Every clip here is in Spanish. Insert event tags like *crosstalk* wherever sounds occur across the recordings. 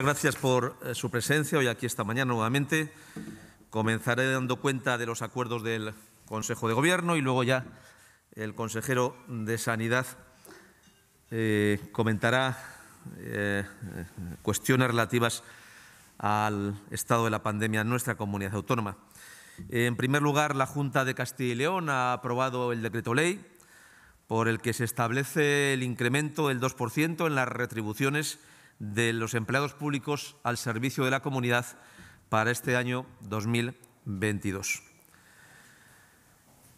Gracias por eh, su presencia hoy aquí esta mañana nuevamente. Comenzaré dando cuenta de los acuerdos del Consejo de Gobierno y luego ya el consejero de Sanidad eh, comentará eh, cuestiones relativas al estado de la pandemia en nuestra comunidad autónoma. En primer lugar, la Junta de Castilla y León ha aprobado el decreto ley por el que se establece el incremento del 2% en las retribuciones de los empleados públicos al servicio de la comunidad para este año 2022.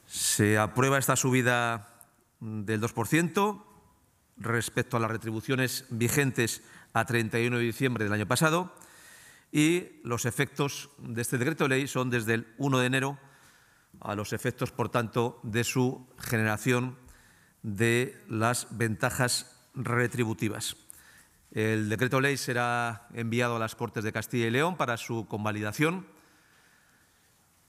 Se aprueba esta subida del 2% respecto a las retribuciones vigentes a 31 de diciembre del año pasado y los efectos de este decreto de ley son desde el 1 de enero a los efectos, por tanto, de su generación de las ventajas retributivas. El decreto ley será enviado a las Cortes de Castilla y León para su convalidación,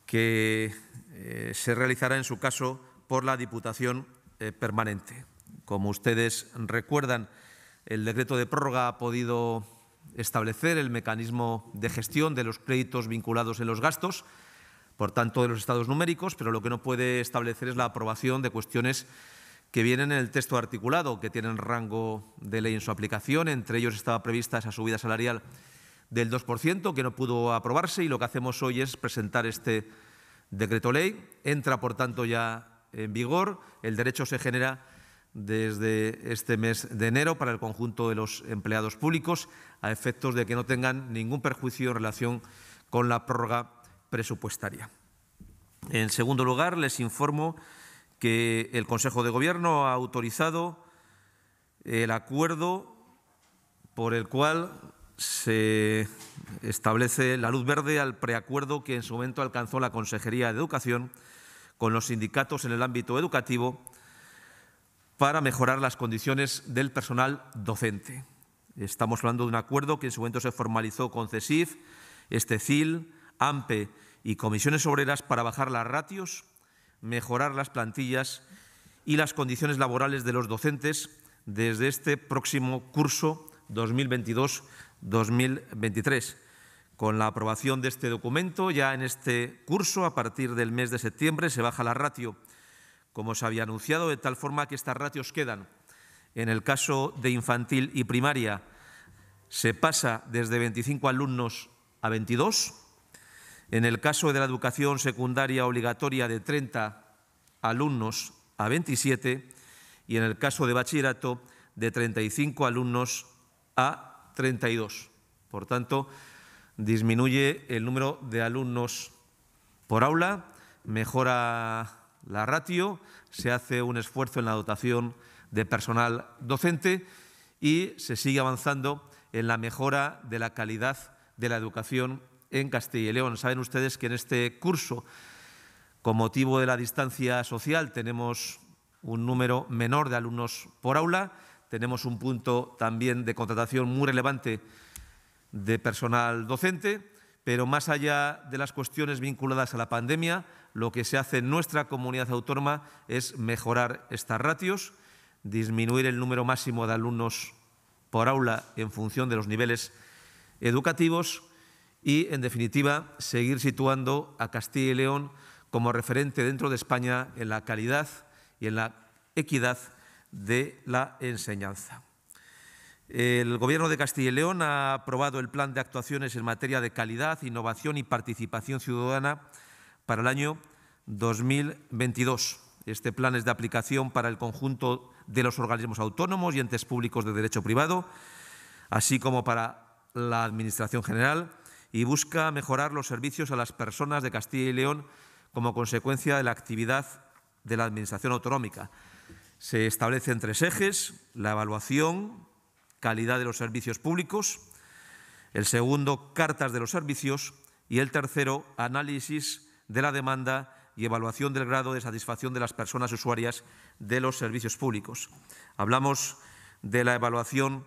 que eh, se realizará en su caso por la Diputación eh, Permanente. Como ustedes recuerdan, el decreto de prórroga ha podido establecer el mecanismo de gestión de los créditos vinculados en los gastos, por tanto, de los estados numéricos, pero lo que no puede establecer es la aprobación de cuestiones que vienen en el texto articulado, que tienen rango de ley en su aplicación. Entre ellos estaba prevista esa subida salarial del 2%, que no pudo aprobarse, y lo que hacemos hoy es presentar este decreto ley. Entra, por tanto, ya en vigor. El derecho se genera desde este mes de enero para el conjunto de los empleados públicos, a efectos de que no tengan ningún perjuicio en relación con la prórroga presupuestaria. En segundo lugar, les informo que el Consejo de Gobierno ha autorizado el acuerdo por el cual se establece la luz verde al preacuerdo que en su momento alcanzó la Consejería de Educación con los sindicatos en el ámbito educativo para mejorar las condiciones del personal docente. Estamos hablando de un acuerdo que en su momento se formalizó con CESIF, Estecil, AMPE y comisiones obreras para bajar las ratios mejorar las plantillas y las condiciones laborales de los docentes desde este próximo curso 2022-2023. Con la aprobación de este documento, ya en este curso, a partir del mes de septiembre, se baja la ratio, como se había anunciado, de tal forma que estas ratios quedan. En el caso de infantil y primaria, se pasa desde 25 alumnos a 22, en el caso de la educación secundaria obligatoria de 30 alumnos a 27 y en el caso de bachillerato de 35 alumnos a 32. Por tanto, disminuye el número de alumnos por aula, mejora la ratio, se hace un esfuerzo en la dotación de personal docente y se sigue avanzando en la mejora de la calidad de la educación en Castilla y León. Saben ustedes que en este curso, con motivo de la distancia social, tenemos un número menor de alumnos por aula, tenemos un punto también de contratación muy relevante de personal docente, pero más allá de las cuestiones vinculadas a la pandemia, lo que se hace en nuestra comunidad autónoma es mejorar estas ratios, disminuir el número máximo de alumnos por aula en función de los niveles educativos y, en definitiva, seguir situando a Castilla y León como referente dentro de España en la calidad y en la equidad de la enseñanza. El Gobierno de Castilla y León ha aprobado el Plan de Actuaciones en materia de calidad, innovación y participación ciudadana para el año 2022. Este plan es de aplicación para el conjunto de los organismos autónomos y entes públicos de derecho privado, así como para la Administración General y busca mejorar los servicios a las personas de Castilla y León como consecuencia de la actividad de la Administración autonómica. Se establecen tres ejes, la evaluación, calidad de los servicios públicos, el segundo, cartas de los servicios y el tercero, análisis de la demanda y evaluación del grado de satisfacción de las personas usuarias de los servicios públicos. Hablamos de la evaluación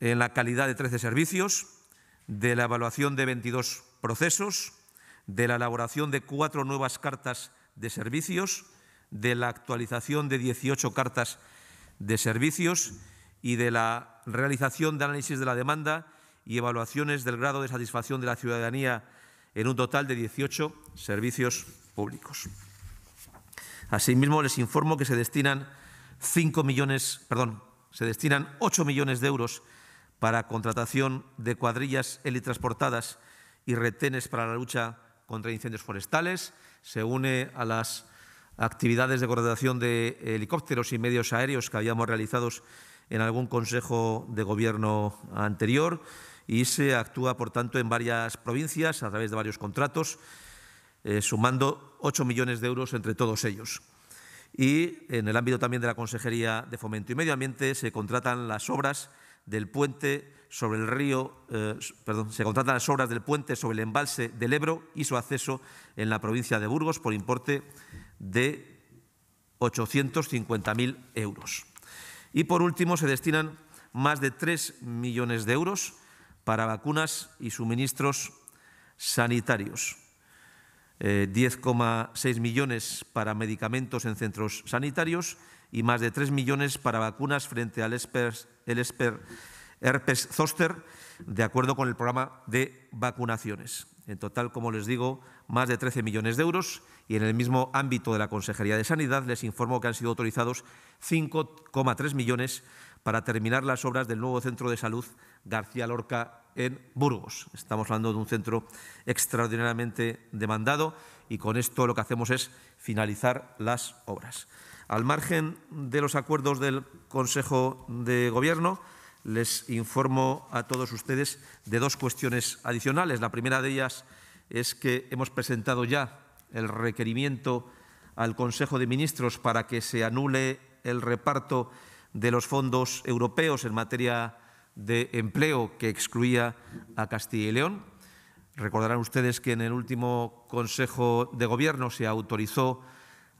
en la calidad de 13 servicios, de la evaluación de 22 procesos, de la elaboración de cuatro nuevas cartas de servicios, de la actualización de 18 cartas de servicios y de la realización de análisis de la demanda y evaluaciones del grado de satisfacción de la ciudadanía en un total de 18 servicios públicos. Asimismo, les informo que se destinan 5 millones, perdón, se destinan 8 millones de euros para contratación de cuadrillas helitransportadas y retenes para la lucha contra incendios forestales. Se une a las actividades de contratación de helicópteros y medios aéreos que habíamos realizado en algún consejo de gobierno anterior y se actúa, por tanto, en varias provincias a través de varios contratos, eh, sumando 8 millones de euros entre todos ellos. Y en el ámbito también de la Consejería de Fomento y Medio Ambiente se contratan las obras del puente sobre el río, eh, perdón, se contratan las obras del puente sobre el embalse del Ebro y su acceso en la provincia de Burgos por importe de 850.000 euros. Y por último, se destinan más de 3 millones de euros para vacunas y suministros sanitarios. 10,6 eh, millones para medicamentos en centros sanitarios y más de 3 millones para vacunas frente al Espers el herpes zoster, de acuerdo con el programa de vacunaciones. En total, como les digo, más de 13 millones de euros y en el mismo ámbito de la Consejería de Sanidad les informo que han sido autorizados 5,3 millones para terminar las obras del nuevo centro de salud García Lorca en Burgos. Estamos hablando de un centro extraordinariamente demandado y con esto lo que hacemos es finalizar las obras. Al margen de los acuerdos del Consejo de Gobierno, les informo a todos ustedes de dos cuestiones adicionales. La primera de ellas es que hemos presentado ya el requerimiento al Consejo de Ministros para que se anule el reparto de los fondos europeos en materia de empleo que excluía a Castilla y León. Recordarán ustedes que en el último Consejo de Gobierno se autorizó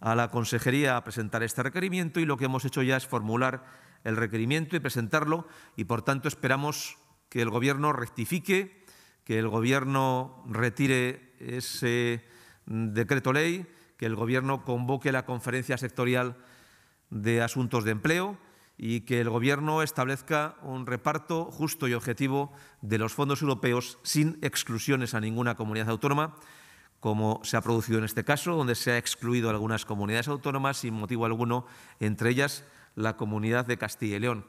a la consejería a presentar este requerimiento y lo que hemos hecho ya es formular el requerimiento y presentarlo y por tanto esperamos que el Gobierno rectifique, que el Gobierno retire ese decreto ley, que el Gobierno convoque la conferencia sectorial de asuntos de empleo y que el Gobierno establezca un reparto justo y objetivo de los fondos europeos sin exclusiones a ninguna comunidad autónoma como se ha producido en este caso, donde se ha excluido a algunas comunidades autónomas sin motivo alguno, entre ellas la comunidad de Castilla y León.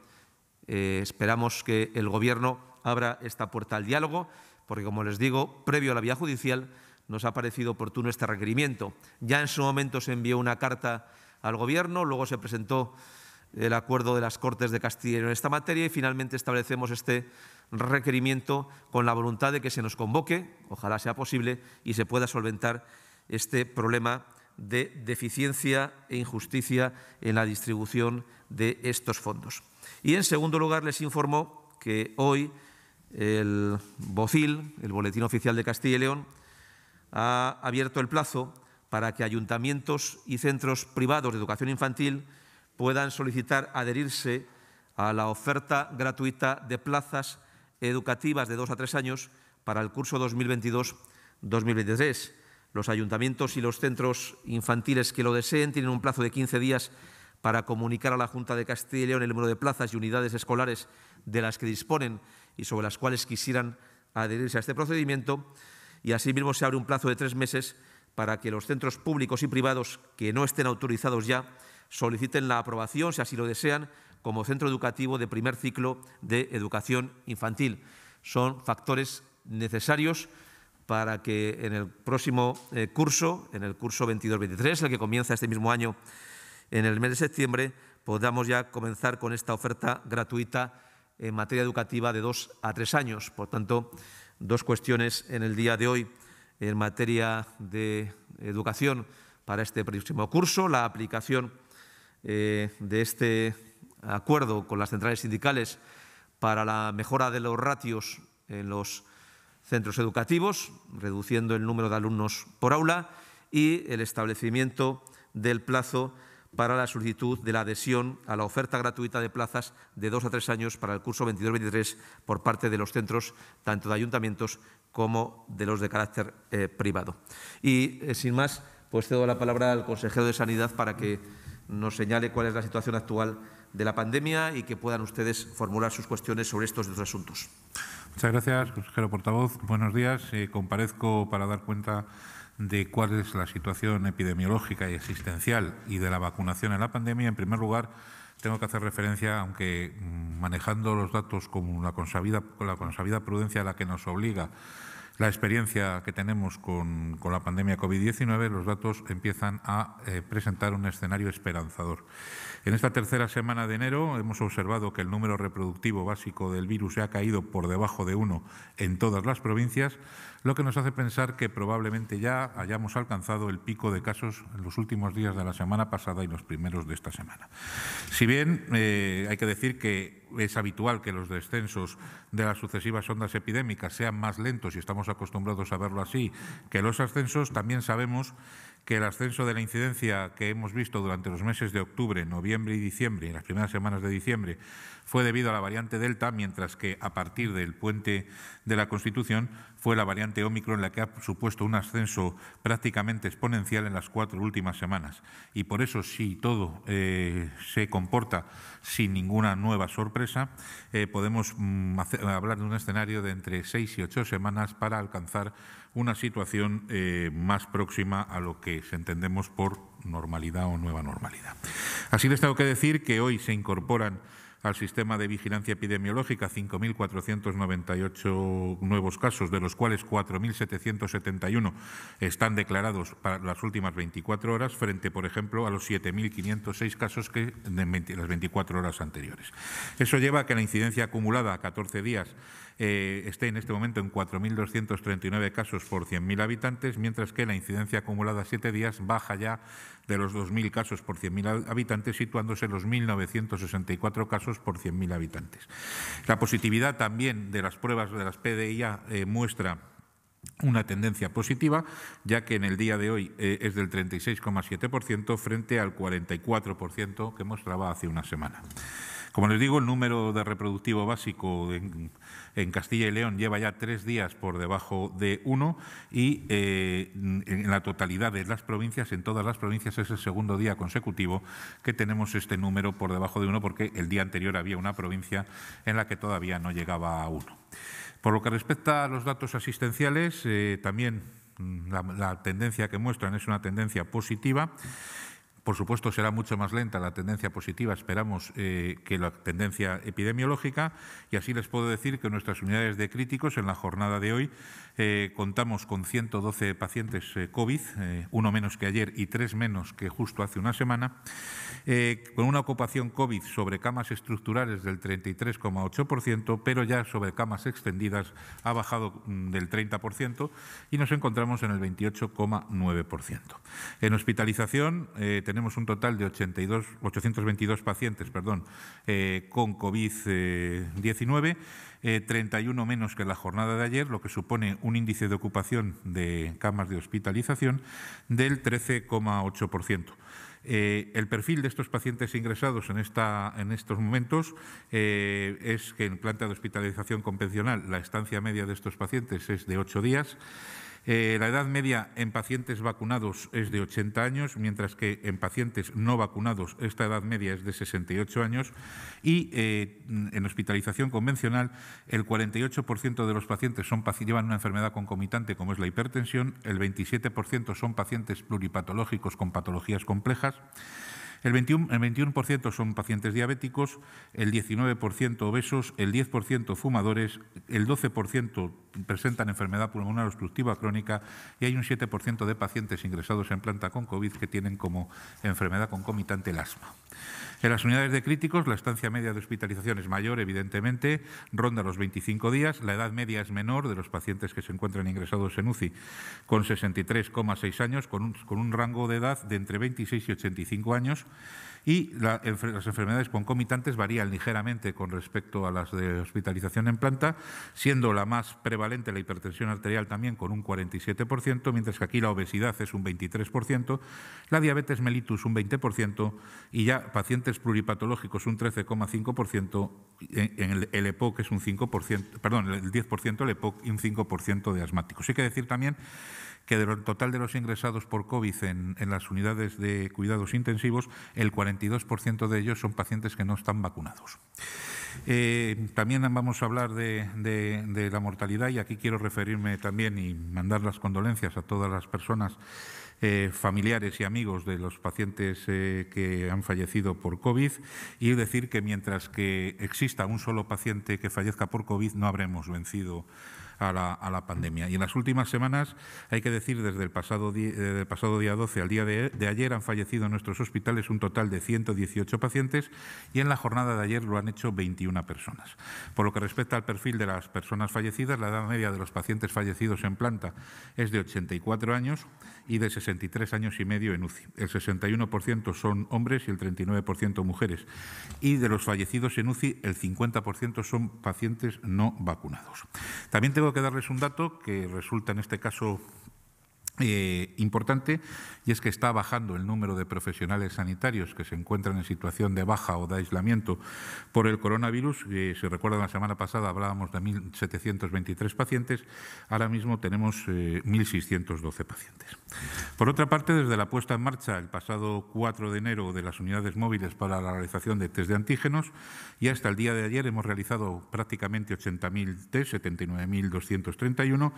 Eh, esperamos que el Gobierno abra esta puerta al diálogo, porque, como les digo, previo a la vía judicial nos ha parecido oportuno este requerimiento. Ya en su momento se envió una carta al Gobierno, luego se presentó el acuerdo de las Cortes de Castilla y León en esta materia y finalmente establecemos este requerimiento con la voluntad de que se nos convoque, ojalá sea posible, y se pueda solventar este problema de deficiencia e injusticia en la distribución de estos fondos. Y en segundo lugar, les informo que hoy el BOCIL, el Boletín Oficial de Castilla y León, ha abierto el plazo para que ayuntamientos y centros privados de educación infantil puedan solicitar adherirse a la oferta gratuita de plazas educativas de dos a tres años para el curso 2022-2023. Los ayuntamientos y los centros infantiles que lo deseen tienen un plazo de 15 días para comunicar a la Junta de Castilla y León el número de plazas y unidades escolares de las que disponen y sobre las cuales quisieran adherirse a este procedimiento. Y asimismo se abre un plazo de tres meses para que los centros públicos y privados que no estén autorizados ya soliciten la aprobación, si así lo desean, como centro educativo de primer ciclo de educación infantil. Son factores necesarios para que en el próximo eh, curso, en el curso 22-23, el que comienza este mismo año en el mes de septiembre, podamos ya comenzar con esta oferta gratuita en materia educativa de dos a tres años. Por tanto, dos cuestiones en el día de hoy en materia de educación para este próximo curso, la aplicación eh, de este acuerdo con las centrales sindicales para la mejora de los ratios en los centros educativos, reduciendo el número de alumnos por aula y el establecimiento del plazo para la solicitud de la adhesión a la oferta gratuita de plazas de dos a tres años para el curso 22-23 por parte de los centros, tanto de ayuntamientos como de los de carácter eh, privado. Y, eh, sin más, pues cedo la palabra al consejero de Sanidad para que nos señale cuál es la situación actual de la pandemia y que puedan ustedes formular sus cuestiones sobre estos dos asuntos. Muchas gracias, consejero portavoz. Buenos días. Eh, comparezco para dar cuenta de cuál es la situación epidemiológica y existencial y de la vacunación en la pandemia. En primer lugar, tengo que hacer referencia, aunque mm, manejando los datos con la consabida, con la consabida prudencia a la que nos obliga la experiencia que tenemos con, la pandemia COVID-19, los datos empiezan a eh, presentar un escenario esperanzador. En esta tercera semana de enero hemos observado que el número reproductivo básico del virus se ha caído por debajo de uno en todas las provincias, lo que nos hace pensar que probablemente ya hayamos alcanzado el pico de casos en los últimos días de la semana pasada y los primeros de esta semana. Si bien eh, hay que decir que es habitual que los descensos de las sucesivas ondas epidémicas sean más lentos y estamos acostumbrados a verlo así que los ascensos, también sabemos que el ascenso de la incidencia que hemos visto durante los meses de octubre, noviembre y diciembre, en las primeras semanas de diciembre, fue debido a la variante Delta, mientras que a partir del puente de la Constitución fue la variante Omicron la que ha supuesto un ascenso prácticamente exponencial en las cuatro últimas semanas. Y por eso, si todo eh, se comporta sin ninguna nueva sorpresa, eh, podemos mm, hablar de un escenario de entre seis y ocho semanas para alcanzar una situación eh, más próxima a lo que entendemos por normalidad o nueva normalidad. Así les tengo que decir que hoy se incorporan al sistema de vigilancia epidemiológica 5.498 nuevos casos, de los cuales 4.771 están declarados para las últimas 24 horas, frente, por ejemplo, a los 7.506 casos que en las 24 horas anteriores. Eso lleva a que la incidencia acumulada a 14 días eh, esté en este momento en 4.239 casos por 100.000 habitantes, mientras que la incidencia acumulada a siete días baja ya de los 2.000 casos por 100.000 habitantes, situándose en los 1.964 casos por 100.000 habitantes. La positividad también de las pruebas de las PDIA eh, muestra una tendencia positiva, ya que en el día de hoy eh, es del 36,7% frente al 44% que mostraba hace una semana. Como les digo, el número de reproductivo básico en, Castilla y León lleva ya tres días por debajo de uno y eh, en la totalidad de las provincias, en todas las provincias, es el segundo día consecutivo que tenemos este número por debajo de uno porque el día anterior había una provincia en la que todavía no llegaba a uno. Por lo que respecta a los datos asistenciales, eh, también mm, la, la, tendencia que muestran es una tendencia positiva. Por supuesto, será mucho más lenta la tendencia positiva, esperamos, eh, que la tendencia epidemiológica. Y así les puedo decir que nuestras unidades de críticos en la jornada de hoy eh, contamos con 112 pacientes eh, COVID, uno menos que ayer y tres menos que justo hace una semana, con una ocupación COVID sobre camas estructurales del 33,8%, pero ya sobre camas extendidas ha bajado mm, del 30% y nos encontramos en el 28,9%. En hospitalización, tenemos tenemos un total de 82, 822 pacientes perdón, eh, con COVID-19, 31 eh, menos que la jornada de ayer, lo que supone un índice de ocupación de camas de hospitalización del 13,8%. Eh, el perfil de estos pacientes ingresados en, esta, en estos momentos es que en planta de hospitalización convencional la estancia media de estos pacientes es de ocho días. Eh, la edad media en pacientes vacunados es de 80 años, mientras que en pacientes no vacunados esta edad media es de 68 años y eh, en hospitalización convencional el 48% de los pacientes son, llevan una enfermedad concomitante como es la hipertensión, el 27% son pacientes pluripatológicos con patologías complejas. El 21%, son pacientes diabéticos, el 19% obesos, el 10% fumadores, el 12% presentan enfermedad pulmonar obstructiva crónica y hay un 7% de pacientes ingresados en planta con COVID que tienen como enfermedad concomitante el asma. En las unidades de críticos, la estancia media de hospitalización es mayor, evidentemente, ronda los 25 días. La edad media es menor de los pacientes que se encuentran ingresados en UCI, con 63,6 años, con un, con un rango de edad de entre 26 y 85 años. Y las enfermedades concomitantes varían ligeramente con respecto a las de hospitalización en planta, siendo la más prevalente la hipertensión arterial también con un 47%, mientras que aquí la obesidad es un 23%, la diabetes mellitus un 20% y ya pacientes pluripatológicos un 13,5%, en el, EPOC e es un 5%, perdón, el 10% el EPOC y un 5% de asmáticos. Hay que decir también que del total de los ingresados por COVID en, las unidades de cuidados intensivos, el 42% de ellos son pacientes que no están vacunados. Eh, también vamos a hablar de, la mortalidad y aquí quiero referirme también y mandar las condolencias a todas las personas, eh, familiares y amigos de los pacientes eh, que han fallecido por COVID y decir que mientras que exista un solo paciente que fallezca por COVID no habremos vencido a la, pandemia. Y en las últimas semanas, hay que decir, desde el pasado, eh, desde pasado día 12 al día de, de ayer han fallecido en nuestros hospitales un total de 118 pacientes y en la jornada de ayer lo han hecho 21 personas. Por lo que respecta al perfil de las personas fallecidas, la edad media de los pacientes fallecidos en planta es de 84 años y de 63 años y medio en UCI. El 61% son hombres y el 39% mujeres. Y de los fallecidos en UCI, el 50% son pacientes no vacunados. También tengo tengo que darles un dato que resulta en este caso eh, importante y es que está bajando el número de profesionales sanitarios que se encuentran en situación de baja o de aislamiento por el coronavirus. Eh, se recuerda, la semana pasada hablábamos de 1.723 pacientes, ahora mismo tenemos 1.612 eh, pacientes. Por otra parte, desde la puesta en marcha el pasado 4 de enero de las unidades móviles para la realización de test de antígenos y hasta el día de ayer hemos realizado prácticamente 80.000 test, 79.231,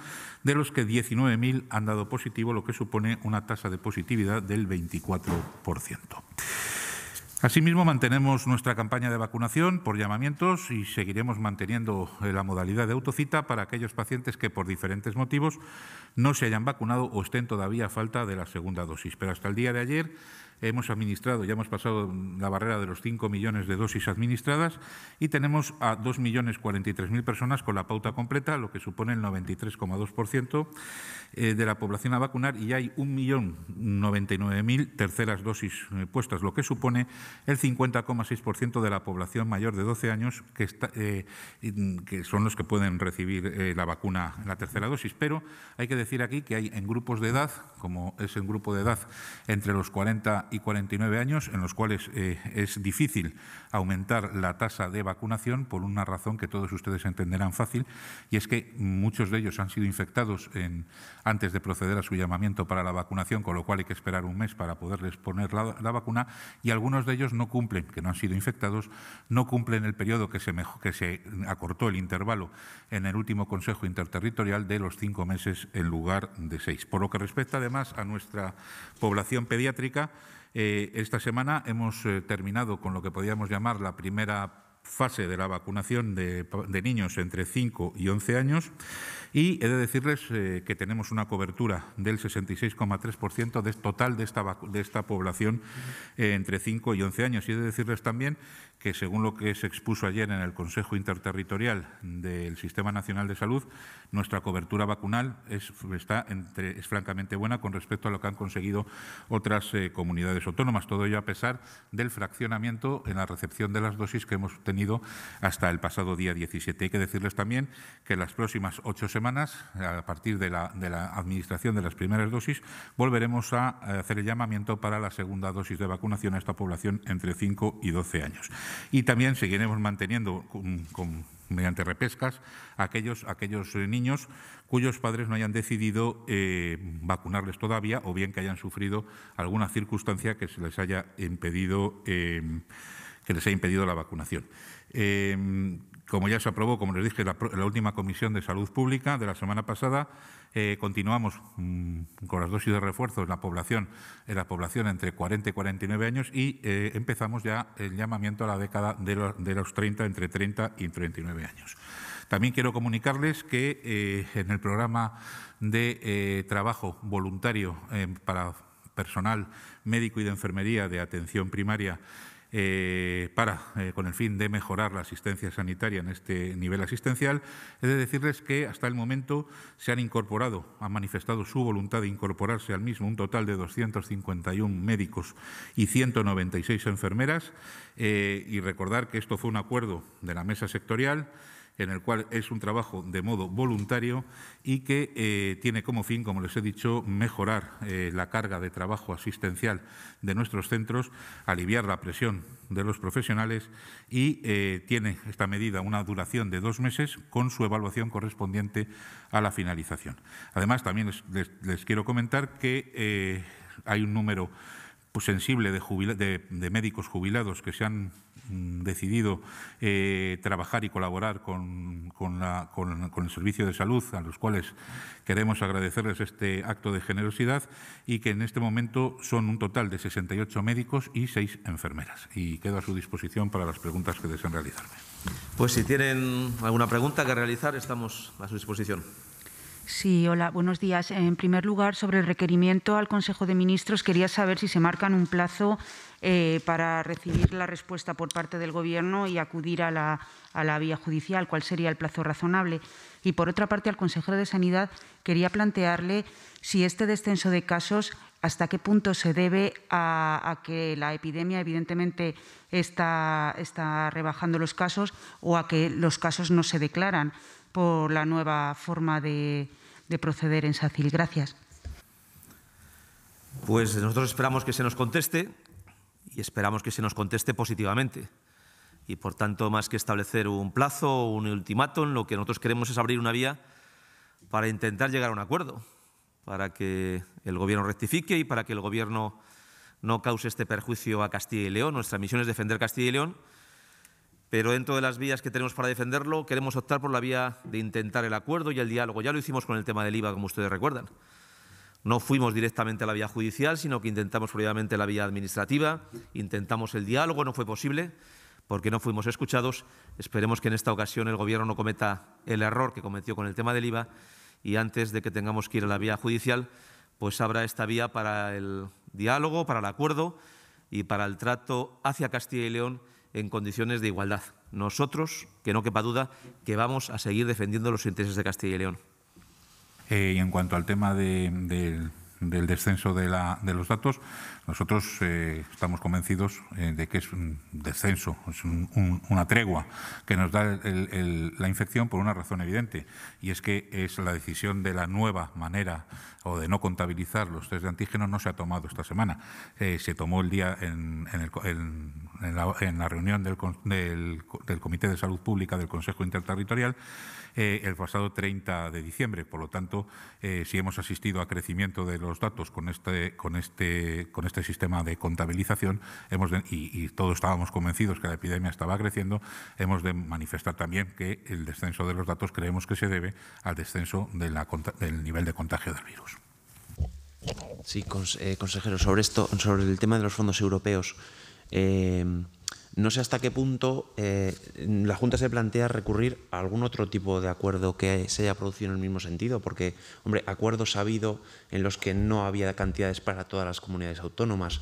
de los que 19.000 han dado positivo lo que supone una tasa de positividad del 24%. Asimismo, mantenemos nuestra campaña de vacunación por llamamientos y seguiremos manteniendo la modalidad de autocita para aquellos pacientes que por diferentes motivos no se hayan vacunado o estén todavía a falta de la segunda dosis. Pero hasta el día de ayer hemos administrado, ya hemos pasado la barrera de los 5 millones de dosis administradas y tenemos a millones 2.043.000 personas con la pauta completa, lo que supone el 93,2% eh, de la población a vacunar y hay 1.099.000 terceras dosis eh, puestas, lo que supone el 50,6% de la población mayor de 12 años eh, que, son los que pueden recibir la vacuna, la tercera dosis. Pero hay que decir aquí que hay en grupos de edad, como es el grupo de edad entre los 40 y 49 años, en los cuales eh, es difícil aumentar la tasa de vacunación por una razón que todos ustedes entenderán fácil, y es que muchos de ellos han sido infectados antes de proceder a su llamamiento para la vacunación, con lo cual hay que esperar un mes para poderles poner la, vacuna, y algunos de ellos no cumplen, que no han sido infectados, no cumplen el periodo que se, que se acortó el intervalo en el último Consejo Interterritorial de los cinco meses en lugar de seis. Por lo que respecta además a nuestra población pediátrica, eh, esta semana hemos eh, terminado con lo que podríamos llamar la primera fase de la vacunación de, niños entre 5 y 11 años y he de decirles eh, que tenemos una cobertura del 66,3% total de esta, de esta población entre 5 y 11 años. Y he de decirles también que, según lo que se expuso ayer en el Consejo Interterritorial del Sistema Nacional de Salud, nuestra cobertura vacunal es, está francamente buena con respecto a lo que han conseguido otras eh, comunidades autónomas. Todo ello a pesar del fraccionamiento en la recepción de las dosis que hemos tenido hasta el pasado día 17. Hay que decirles también que en las próximas ocho semanas, a partir de la, de la administración de las primeras dosis, volveremos a eh, hacer el llamamiento para la segunda dosis de vacunación a esta población entre 5 y 12 años. Y también seguiremos manteniendo mediante repescas aquellos, aquellos eh, niños cuyos padres no hayan decidido eh, vacunarles todavía o bien que hayan sufrido alguna circunstancia que se les haya impedido, eh, que les haya impedido la vacunación. como ya se aprobó, como les dije, la última comisión de salud pública de la semana pasada, eh, continuamos mm, con las dosis de refuerzo en la población, en eh, la población entre 40 y 49 años y eh, empezamos ya el llamamiento a la década de los, 30, entre 30 y 39 años. También quiero comunicarles que en el programa de trabajo voluntario para personal médico y de enfermería de atención primaria eh, para, eh, con el fin de mejorar la asistencia sanitaria en este nivel asistencial, he de decirles que hasta el momento se han incorporado, han manifestado su voluntad de incorporarse al mismo un total de 251 médicos y 196 enfermeras eh, y recordar que esto fue un acuerdo de la mesa sectorial en el cual es un trabajo de modo voluntario y que eh, tiene como fin, como les he dicho, mejorar eh, la carga de trabajo asistencial de nuestros centros, aliviar la presión de los profesionales y eh, tiene esta medida una duración de dos meses con su evaluación correspondiente a la finalización. Además, también les, quiero comentar que hay un número pues, sensible de médicos jubilados que se han Mm, decidido eh, trabajar y colaborar con, el Servicio de Salud, a los cuales queremos agradecerles este acto de generosidad, y que en este momento son un total de 68 médicos y 6 enfermeras. Y quedo a su disposición para las preguntas que deseen realizarme. Pues si tienen alguna pregunta que realizar, estamos a su disposición. Sí, hola, buenos días. En primer lugar, sobre el requerimiento al Consejo de Ministros, quería saber si se marcan un plazo eh, para recibir la respuesta por parte del Gobierno y acudir a la, a la vía judicial, cuál sería el plazo razonable. Y por otra parte, al consejero de Sanidad quería plantearle si este descenso de casos hasta qué punto se debe a, que la epidemia evidentemente está, está, rebajando los casos o a que los casos no se declaran por la nueva forma de, de proceder en SACIL. Gracias. Pues nosotros esperamos que se nos conteste, y esperamos que se nos conteste positivamente. Y por tanto, más que establecer un plazo o un ultimátum, lo que nosotros queremos es abrir una vía para intentar llegar a un acuerdo, para que el Gobierno rectifique y para que el Gobierno no cause este perjuicio a Castilla y León. Nuestra misión es defender Castilla y León, pero dentro de las vías que tenemos para defenderlo, queremos optar por la vía de intentar el acuerdo y el diálogo. Ya lo hicimos con el tema del IVA, como ustedes recuerdan. No fuimos directamente a la vía judicial, sino que intentamos previamente la vía administrativa, intentamos el diálogo, no fue posible porque no fuimos escuchados. Esperemos que en esta ocasión el Gobierno no cometa el error que cometió con el tema del IVA y antes de que tengamos que ir a la vía judicial, pues abra esta vía para el diálogo, para el acuerdo y para el trato hacia Castilla y León en condiciones de igualdad. Nosotros, que no quepa duda, que vamos a seguir defendiendo los intereses de Castilla y León. Eh, y en cuanto al tema del descenso de, los datos, nosotros eh, estamos convencidos eh, de que es un descenso, es una tregua que nos da la infección por una razón evidente, y es que es la decisión de la nueva manera o de no contabilizar los test de antígenos no se ha tomado esta semana. se tomó el día en, la, reunión del, del, Comité de Salud Pública del Consejo Interterritorial eh, el pasado 30 de diciembre. Por lo tanto, eh, si hemos asistido a crecimiento de los datos con este, con este, con este sistema de contabilización hemos y, todos estábamos convencidos que la epidemia estaba creciendo, hemos de manifestar también que el descenso de los datos creemos que se debe al descenso del nivel de contagio del virus. Sí, eh, consejero, sobre esto, sobre el tema de los fondos europeos. No sé hasta qué punto eh, la Junta se plantea recurrir a algún otro tipo de acuerdo que se haya producido en el mismo sentido, porque, hombre, acuerdos ha habido en los que no había cantidades para todas las comunidades autónomas.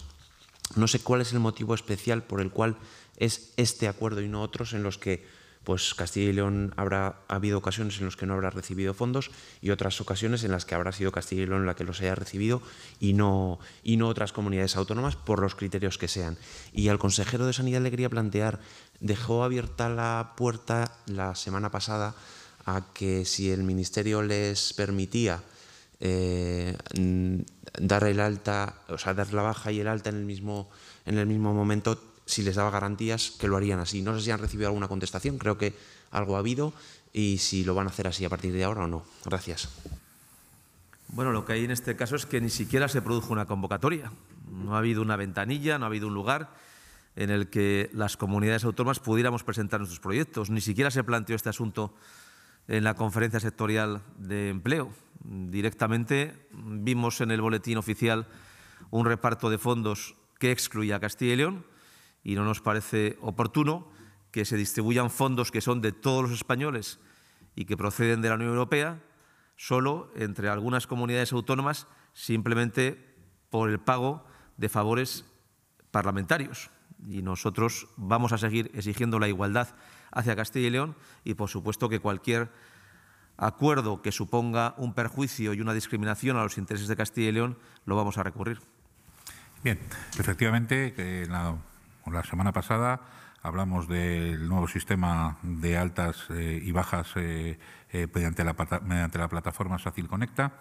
No sé cuál es el motivo especial por el cual es este acuerdo y no otros en los que pues Castilla y León habrá habido ocasiones en las que no habrá recibido fondos y otras ocasiones en las que habrá sido Castilla y León la que los haya recibido y no, y no otras comunidades autónomas por los criterios que sean. Y al consejero de Sanidad le quería plantear, dejó abierta la puerta la semana pasada a que si el Ministerio les permitía eh, dar el alta, o sea, dar la baja y el alta en el mismo, en el mismo momento, si les daba garantías que lo harían así. No sé si han recibido alguna contestación, creo que algo ha habido y si lo van a hacer así a partir de ahora o no. Gracias. Bueno, lo que hay en este caso es que ni siquiera se produjo una convocatoria. No ha habido una ventanilla, no ha habido un lugar en el que las comunidades autónomas pudiéramos presentar nuestros proyectos. Ni siquiera se planteó este asunto en la conferencia sectorial de empleo. Directamente vimos en el boletín oficial un reparto de fondos que excluía a Castilla y León y no nos parece oportuno que se distribuyan fondos que son de todos los españoles y que proceden de la Unión Europea solo entre algunas comunidades autónomas simplemente por el pago de favores parlamentarios. Y nosotros vamos a seguir exigiendo la igualdad hacia Castilla y León y, por supuesto, que cualquier acuerdo que suponga un perjuicio y una discriminación a los intereses de Castilla y León lo vamos a recurrir. Bien, efectivamente, que la semana pasada hablamos del nuevo sistema de altas eh, y bajas eh, eh, mediante, la, plataforma SACIL Conecta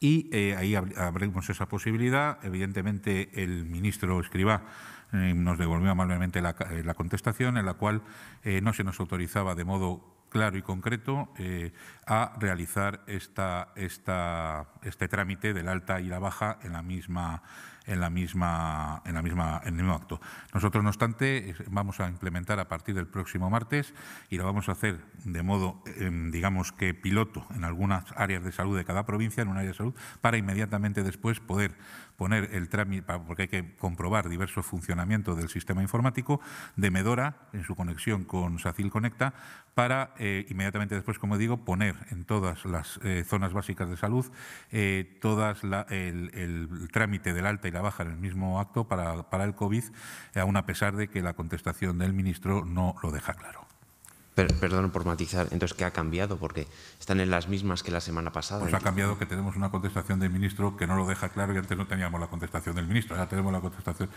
y ahí abrimos esa posibilidad. Evidentemente, el ministro Escribá nos devolvió amablemente la, contestación en la cual no se nos autorizaba de modo claro y concreto a realizar este trámite del alta y la baja en la misma en, la misma, en, la misma, en el mismo acto. Nosotros, no obstante, vamos a implementar a partir del próximo martes y lo vamos a hacer de modo, em, digamos que piloto en algunas áreas de salud de cada provincia, en un área de salud, para inmediatamente después poder poner el trámite, porque hay que comprobar diversos funcionamientos del sistema informático, de Medora, en su conexión con SACIL Conecta, para eh, inmediatamente después, como digo, poner en todas las eh, zonas básicas de salud eh, todas el, trámite del alta y la baja en el mismo acto para, para el COVID, aun a pesar de que la contestación del ministro no lo deja claro perdón por matizar, entonces, ¿qué ha cambiado? Porque están en las mismas que la semana pasada. Pues ha cambiado que tenemos una contestación del ministro que no lo deja claro y antes no teníamos la contestación del ministro, ahora tenemos la contestación.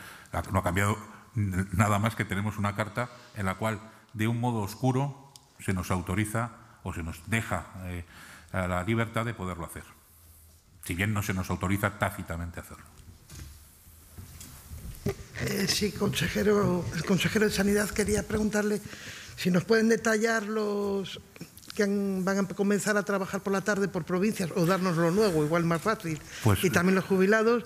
No ha cambiado nada más que tenemos una carta en la cual, de un modo oscuro, se nos autoriza o se nos deja eh, la libertad de poderlo hacer, si bien no se nos autoriza tácitamente hacerlo. Eh, sí, consejero, el consejero de Sanidad quería preguntarle si nos pueden detallar los que van a comenzar a trabajar por la tarde por provincias o darnos lo nuevo, igual más fácil. Pues y también los jubilados.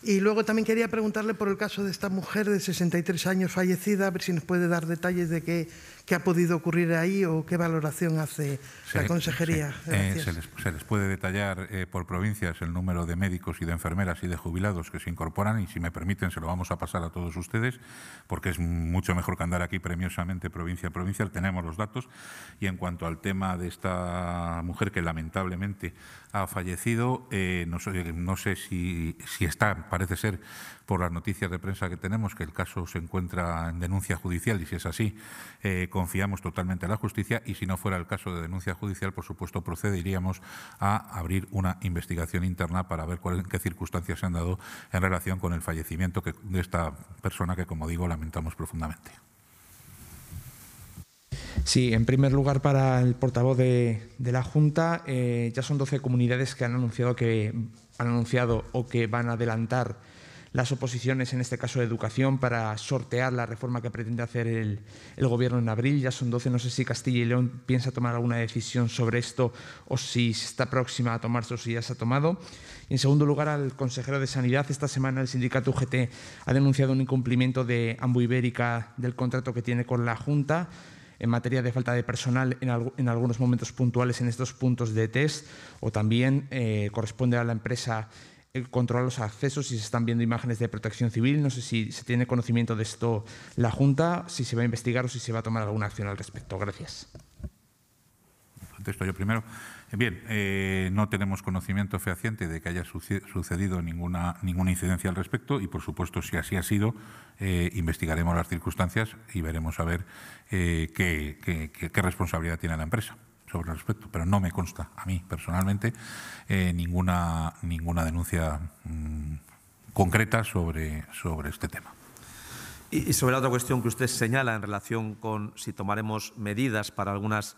Y luego también quería preguntarle por el caso de esta mujer de 63 años fallecida, a ver si nos puede dar detalles de qué qué ha podido ocurrir ahí o qué valoración hace la consejería. Eh, se, les, puede detallar eh, por provincias el número de médicos y de enfermeras y de jubilados que se incorporan y si me permiten se lo vamos a pasar a todos ustedes porque es mucho mejor que andar aquí premiosamente provincia a provincia, tenemos los datos. Y en cuanto al tema de esta mujer que lamentablemente ha fallecido, eh, no, sé, no sé si, si está, parece ser por las noticias de prensa que tenemos, que el caso se encuentra en denuncia judicial y si es así, confiamos totalmente en la justicia y si no fuera el caso de denuncia judicial, por supuesto, procederíamos a abrir una investigación interna para ver en qué circunstancias se han dado en relación con el fallecimiento de esta persona que, como digo, lamentamos profundamente. Sí, en primer lugar, para el portavoz de, la Junta, eh, ya son 12 comunidades que han anunciado que han anunciado o que van a adelantar las oposiciones, en este caso de educación, para sortear la reforma que pretende hacer el, gobierno en abril. Ya son 12, no sé si Castilla y León piensa tomar alguna decisión sobre esto o si está próxima a tomarse o si ya se ha tomado. Y en segundo lugar, al consejero de Sanidad, esta semana el sindicato UGT ha denunciado un incumplimiento de Ambu Ibérica del contrato que tiene con la Junta en materia de falta de personal en, algunos momentos puntuales en estos puntos de test o también eh, corresponde a la empresa eh, controlar los accesos, si se están viendo imágenes de protección civil. No sé si se tiene conocimiento de esto la Junta, si se va a investigar o si se va a tomar alguna acción al respecto. Gracias. Contesto yo primero. Eh, bien, eh, no tenemos conocimiento fehaciente de que haya sucedido ninguna, ninguna incidencia al respecto y, por supuesto, si así ha sido, investigaremos las circunstancias y veremos a ver qué responsabilidad tiene la empresa sobre el respecto, pero no me consta a mí personalmente eh, ninguna, ninguna denuncia mm, concreta sobre, sobre este tema. Y, sobre la otra cuestión que usted señala en relación con si tomaremos medidas para algunas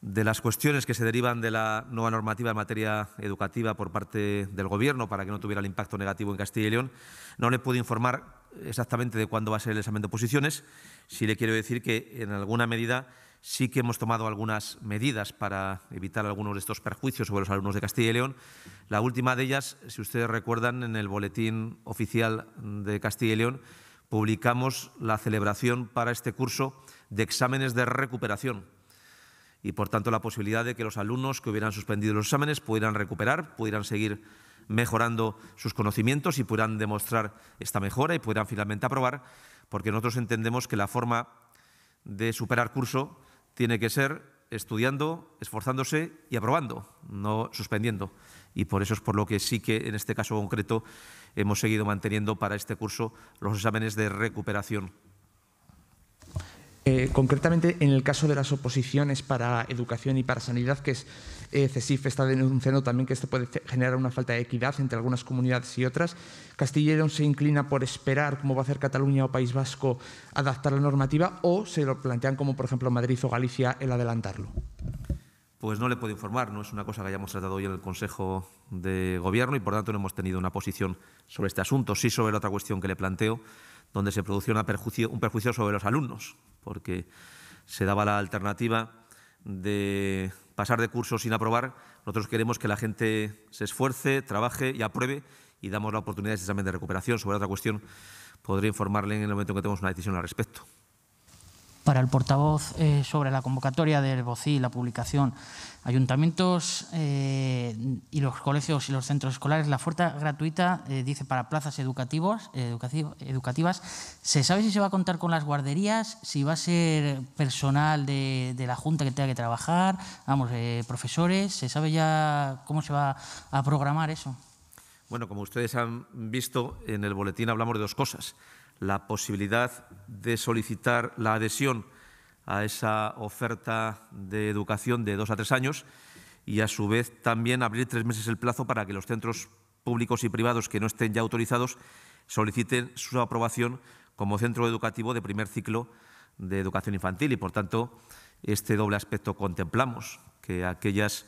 de las cuestiones que se derivan de la nueva normativa en materia educativa por parte del Gobierno para que no tuviera el impacto negativo en Castilla y León. No le puedo informar exactamente de cuándo va a ser el examen de posiciones. si le quiero decir que en alguna medida Sí que hemos tomado algunas medidas para evitar algunos de estos perjuicios sobre los alumnos de Castilla y León. La última de ellas, si ustedes recuerdan, en el Boletín Oficial de Castilla y León publicamos la celebración para este curso de exámenes de recuperación y, por tanto, la posibilidad de que los alumnos que hubieran suspendido los exámenes pudieran recuperar, pudieran seguir mejorando sus conocimientos y pudieran demostrar esta mejora y pudieran finalmente aprobar, porque nosotros entendemos que la forma de superar curso tiene que ser estudiando, esforzándose y aprobando, no suspendiendo. Y por eso es por lo que sí que en este caso concreto hemos seguido manteniendo para este curso los exámenes de recuperación. Eh, concretamente, en el caso de las oposiciones para educación y para sanidad, que es eh, está denunciando también que esto puede generar una falta de equidad entre algunas comunidades y otras. Castilla se inclina por esperar cómo va a hacer Cataluña o País Vasco adaptar la normativa o se lo plantean como, por ejemplo, Madrid o Galicia el adelantarlo. Pues no le puedo informar, no es una cosa que hayamos tratado hoy en el Consejo de Gobierno y por tanto no hemos tenido una posición sobre este asunto, sí sobre la otra cuestión que le planteo, donde se produjo un perjuicio sobre los alumnos, porque se daba la alternativa de pasar de curso sin aprobar. Nosotros queremos que la gente se esfuerce, trabaje y apruebe y damos la oportunidad de examen de recuperación. Sobre otra cuestión, podré informarle en el momento en que tengamos una decisión al respecto para el portavoz eh, sobre la convocatoria del BOCI la publicación. Ayuntamientos eh, y los colegios y los centros escolares, la oferta gratuita, eh, dice, para plazas educativos, educativas. ¿Se sabe si se va a contar con las guarderías? ¿Si va a ser personal de, de la Junta que tenga que trabajar? Vamos, profesores, ¿se sabe ya cómo se va a programar eso? Bueno, como ustedes han visto, en el boletín hablamos de dos cosas la posibilidad de solicitar la adhesión a esa oferta de educación de dos a tres años y, a su vez, también abrir tres meses el plazo para que los centros públicos y privados que no estén ya autorizados soliciten su aprobación como centro educativo de primer ciclo de educación infantil y, por tanto, este doble aspecto contemplamos, que aquellas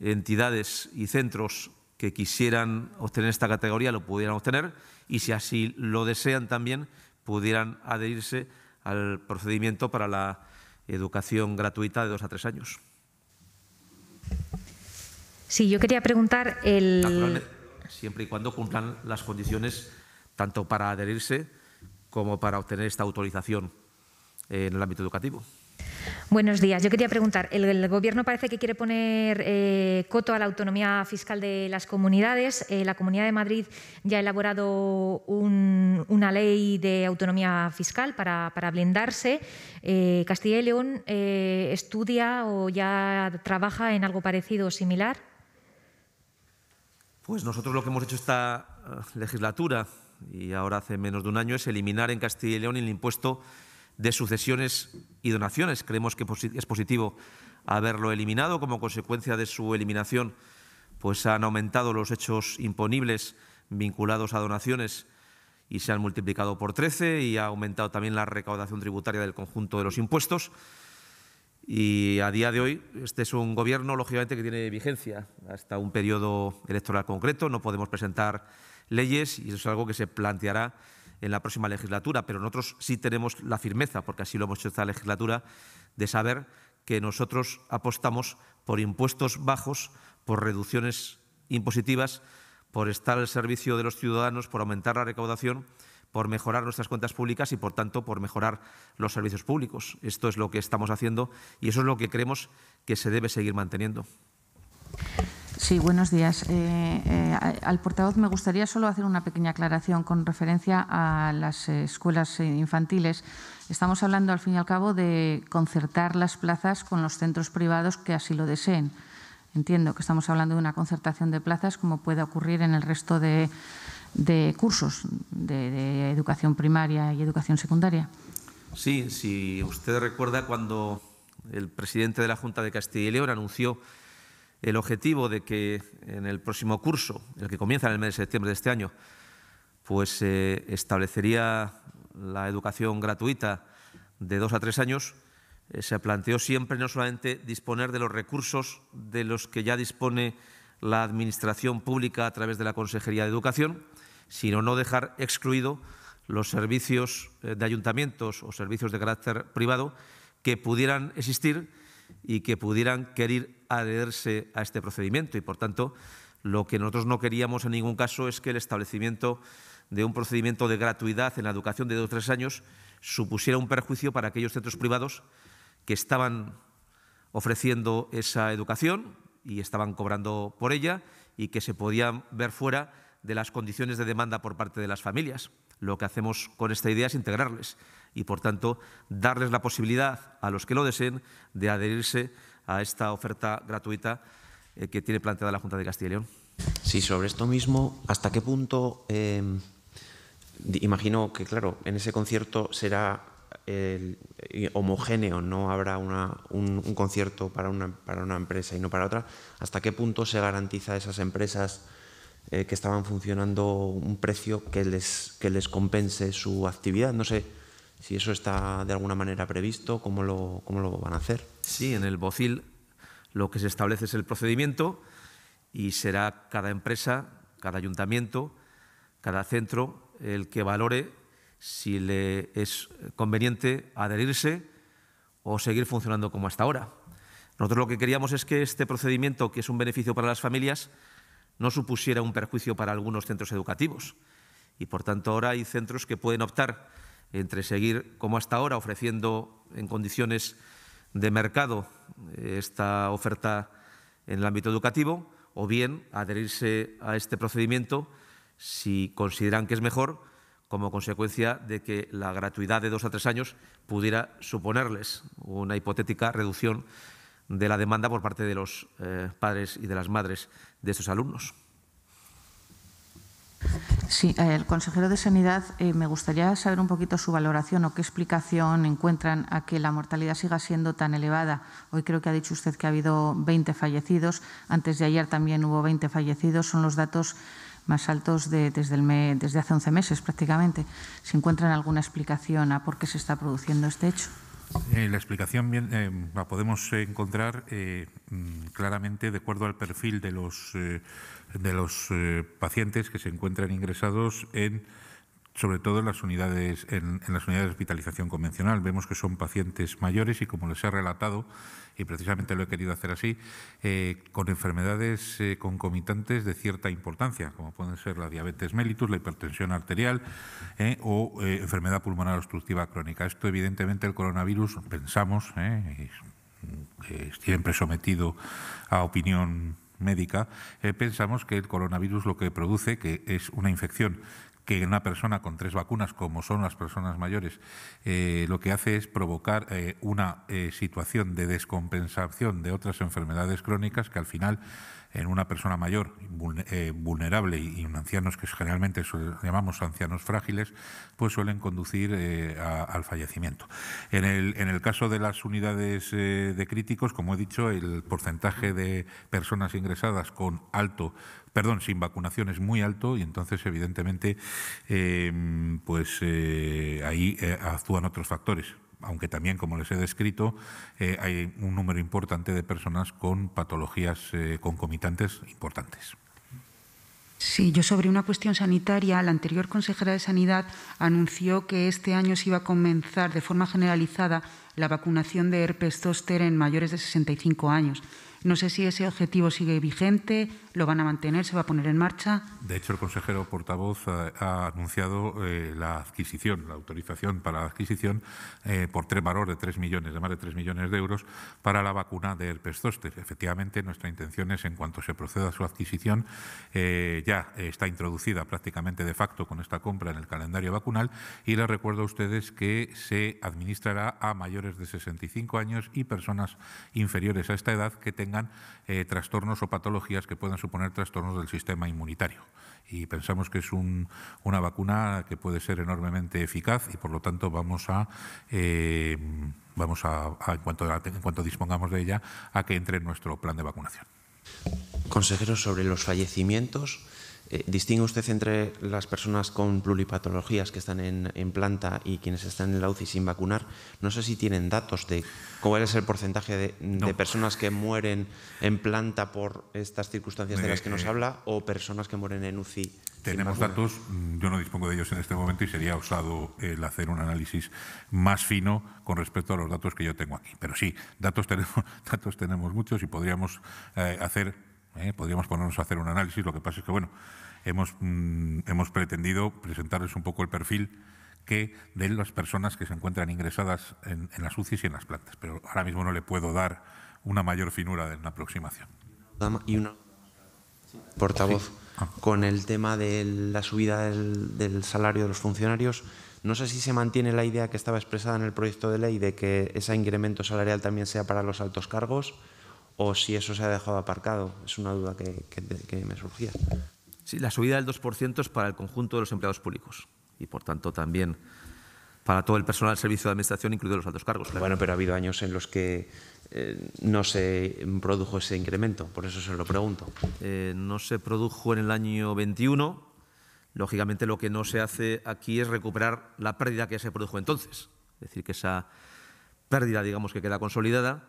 entidades y centros que quisieran obtener esta categoría lo pudieran obtener y si así lo desean también pudieran adherirse al procedimiento para la educación gratuita de dos a tres años. Sí, yo quería preguntar el... Siempre y cuando cumplan las condiciones tanto para adherirse como para obtener esta autorización en el ámbito educativo. Buenos días. Yo quería preguntar, el, Gobierno parece que quiere poner eh, coto a la autonomía fiscal de las comunidades. Eh, la Comunidad de Madrid ya ha elaborado una ley de autonomía fiscal para, blindarse. Eh, Castilla y León estudia o ya trabaja en algo parecido o similar. Pues nosotros lo que hemos hecho esta legislatura y ahora hace menos de un año es eliminar en Castilla y León el impuesto de sucesiones y donaciones. Creemos que es positivo haberlo eliminado. Como consecuencia de su eliminación, pues han aumentado los hechos imponibles vinculados a donaciones y se han multiplicado por 13 y ha aumentado también la recaudación tributaria del conjunto de los impuestos. Y a día de hoy, este es un gobierno, lógicamente, que tiene vigencia hasta un periodo electoral concreto. No podemos presentar leyes y eso es algo que se planteará en la próxima legislatura, pero nosotros sí tenemos la firmeza, porque así lo hemos hecho esta legislatura, de saber que nosotros apostamos por impuestos bajos, por reducciones impositivas, por estar al servicio de los ciudadanos, por aumentar la recaudación, por mejorar nuestras cuentas públicas y, por tanto, por mejorar los servicios públicos. Esto es lo que estamos haciendo y eso es lo que creemos que se debe seguir manteniendo. Sí, buenos días. Eh, eh, al portavoz me gustaría solo hacer una pequeña aclaración con referencia a las eh, escuelas infantiles. Estamos hablando, al fin y al cabo, de concertar las plazas con los centros privados que así lo deseen. Entiendo que estamos hablando de una concertación de plazas como puede ocurrir en el resto de, cursos de, de, educación primaria y educación secundaria. Sí, si usted recuerda cuando el presidente de la Junta de Castilla y León anunció el objetivo de que en el próximo curso, el que comienza en el mes de septiembre de este año, pues se eh, establecería la educación gratuita de dos a tres años, eh, se planteó siempre no solamente disponer de los recursos de los que ya dispone la Administración Pública a través de la Consejería de Educación, sino no dejar excluido los servicios eh, de ayuntamientos o servicios de carácter privado que pudieran existir y que pudieran querer adherirse a este procedimiento. Y, por tanto, lo que nosotros no queríamos en ningún caso es que el establecimiento de un procedimiento de gratuidad en la educación de dos o tres años supusiera un perjuicio para aquellos centros privados que estaban ofreciendo esa educación y estaban cobrando por ella y que se podían ver fuera de las condiciones de demanda por parte de las familias. Lo que hacemos con esta idea es integrarles y, por tanto, darles la posibilidad a los que lo deseen de adherirse a esta oferta gratuita eh, que tiene planteada la Junta de Castilla y León. Sí, sobre esto mismo, ¿hasta qué punto? Em, imagino que, claro, en ese concierto será eh, homogéneo, no habrá un, concierto para una, empresa y no para otra. ¿Hasta qué punto se garantiza a esas empresas eh, que estaban funcionando un precio que les, que les compense su actividad? No sé si eso está de alguna manera previsto, cómo lo, van a hacer. Sí, en el Bocil lo que se establece es el procedimiento y será cada empresa, cada ayuntamiento, cada centro el que valore si le es conveniente adherirse o seguir funcionando como hasta ahora. Nosotros lo que queríamos es que este procedimiento, que es un beneficio para las familias, no supusiera un perjuicio para algunos centros educativos. Y por tanto ahora hay centros que pueden optar entre seguir, como hasta ahora, ofreciendo en condiciones de mercado eh, esta oferta en el ámbito educativo, o bien adherirse a este procedimiento si consideran que es mejor, como consecuencia de que la gratuidad de dos a tres años pudiera suponerles una hipotética reducción de la demanda por parte de los eh, padres y de las madres de estos alumnos. Sí, eh, el consejero de Sanidad, eh, me gustaría saber un poquito su valoración o qué explicación encuentran a que la mortalidad siga siendo tan elevada. Hoy creo que ha dicho usted que ha habido 20 fallecidos, antes de ayer también hubo 20 fallecidos, son los datos más altos desde, desde hace 11 meses prácticamente. ¿Se encuentran alguna explicación a por qué se está produciendo este hecho? Eh, la explicación bien, eh, la podemos encontrar eh, mm, claramente de acuerdo al perfil de los, de los pacientes que se encuentran ingresados en sobre todo en las unidades, en, las unidades de hospitalización convencional. Vemos que son pacientes mayores y, como les he relatado, y precisamente lo he querido hacer así, eh, con enfermedades eh, concomitantes de cierta importancia, como pueden ser la diabetes mellitus, la hipertensión arterial eh, o enfermedad pulmonar obstructiva crónica. Esto, evidentemente, el coronavirus, pensamos, es siempre sometido a opinión médica, pensamos que el coronavirus lo que produce, que es una infección que una persona con tres vacunas, como son las personas mayores, eh, lo que hace es provocar eh, una eh, situación de descompensación de otras enfermedades crónicas que al final en una persona mayor vulnerable y en ancianos que generalmente llamamos ancianos frágiles, pues suelen conducir al fallecimiento. En el, en el, caso de las unidades de críticos, como he dicho, el porcentaje de personas ingresadas con alto perdón, sin vacunación es muy alto y entonces evidentemente em, pues eh, ahí eh, actúan otros factores. Aunque también, como les he descrito, eh, hay un número importante de personas con patologías concomitantes importantes. Sí, yo sobre una cuestión sanitaria, la anterior consejera de Sanidad anunció que este año se iba a comenzar de forma generalizada la vacunación de herpes zóster en mayores de 65 años. No sé si ese objetivo sigue vigente lo van a mantener, se va a poner en marcha. De hecho, el consejero portavoz eh, ha, anunciado eh, la adquisición, la autorización para la adquisición eh, por tres valor de 3 millones, de más de 3 millones de euros para la vacuna de herpes zóster. Efectivamente, nuestra intención es, en cuanto se proceda a su adquisición, ya está introducida prácticamente de facto con esta compra en el calendario vacunal y les recuerdo a ustedes que se administrará a mayores de 65 años y personas inferiores a esta edad que tengan trastornos o patologías que puedan poner trastornos del sistema inmunitario. Y pensamos que es una vacuna que puede ser enormemente eficaz y, por lo tanto, vamos a... Eh, vamos a, en, cuanto en cuanto dispongamos de ella, a que entre en nuestro plan de vacunación. Consejero, sobre los fallecimientos, eh, ¿Distingue usted entre las personas con pluripatologías que están en, planta y quienes están en la UCI sin vacunar? No sé si tienen datos de cuál es el porcentaje de, personas que mueren en planta por estas circunstancias de las que nos eh, habla o personas que mueren en UCI. Tenemos datos, mm, yo no dispongo de ellos en este momento y sería osado eh, el hacer un análisis más fino con respecto a los datos que yo tengo aquí. Pero sí, datos tenemos, *laughs* datos tenemos muchos y podríamos hacer ¿eh? Podríamos ponernos a hacer un análisis, lo que pasa es que, bueno, mm, hemos, pretendido presentarles un poco el perfil que de las personas que se encuentran ingresadas en, las UCIs y en las plantas. Pero ahora mismo no le puedo dar una mayor finura de una aproximación. Y una portavoz, ah. con el tema de la subida del, salario de los funcionarios, no sé si se mantiene la idea que estaba expresada en el proyecto de ley de que ese incremento salarial también sea para los altos cargos o si eso se ha dejado aparcado. Es una duda que, me surgía. Sí, la subida del 2% es para el conjunto de los empleados públicos y, por tanto, también para todo el personal del servicio de administración, incluidos los altos cargos. Bueno, pero ha habido años en los que eh, no se produjo ese incremento, por eso se lo pregunto. Eh, no se produjo en el año 21. Lógicamente, lo que no se hace aquí es recuperar la pérdida que se produjo entonces. Es decir, que esa pérdida, digamos, que queda consolidada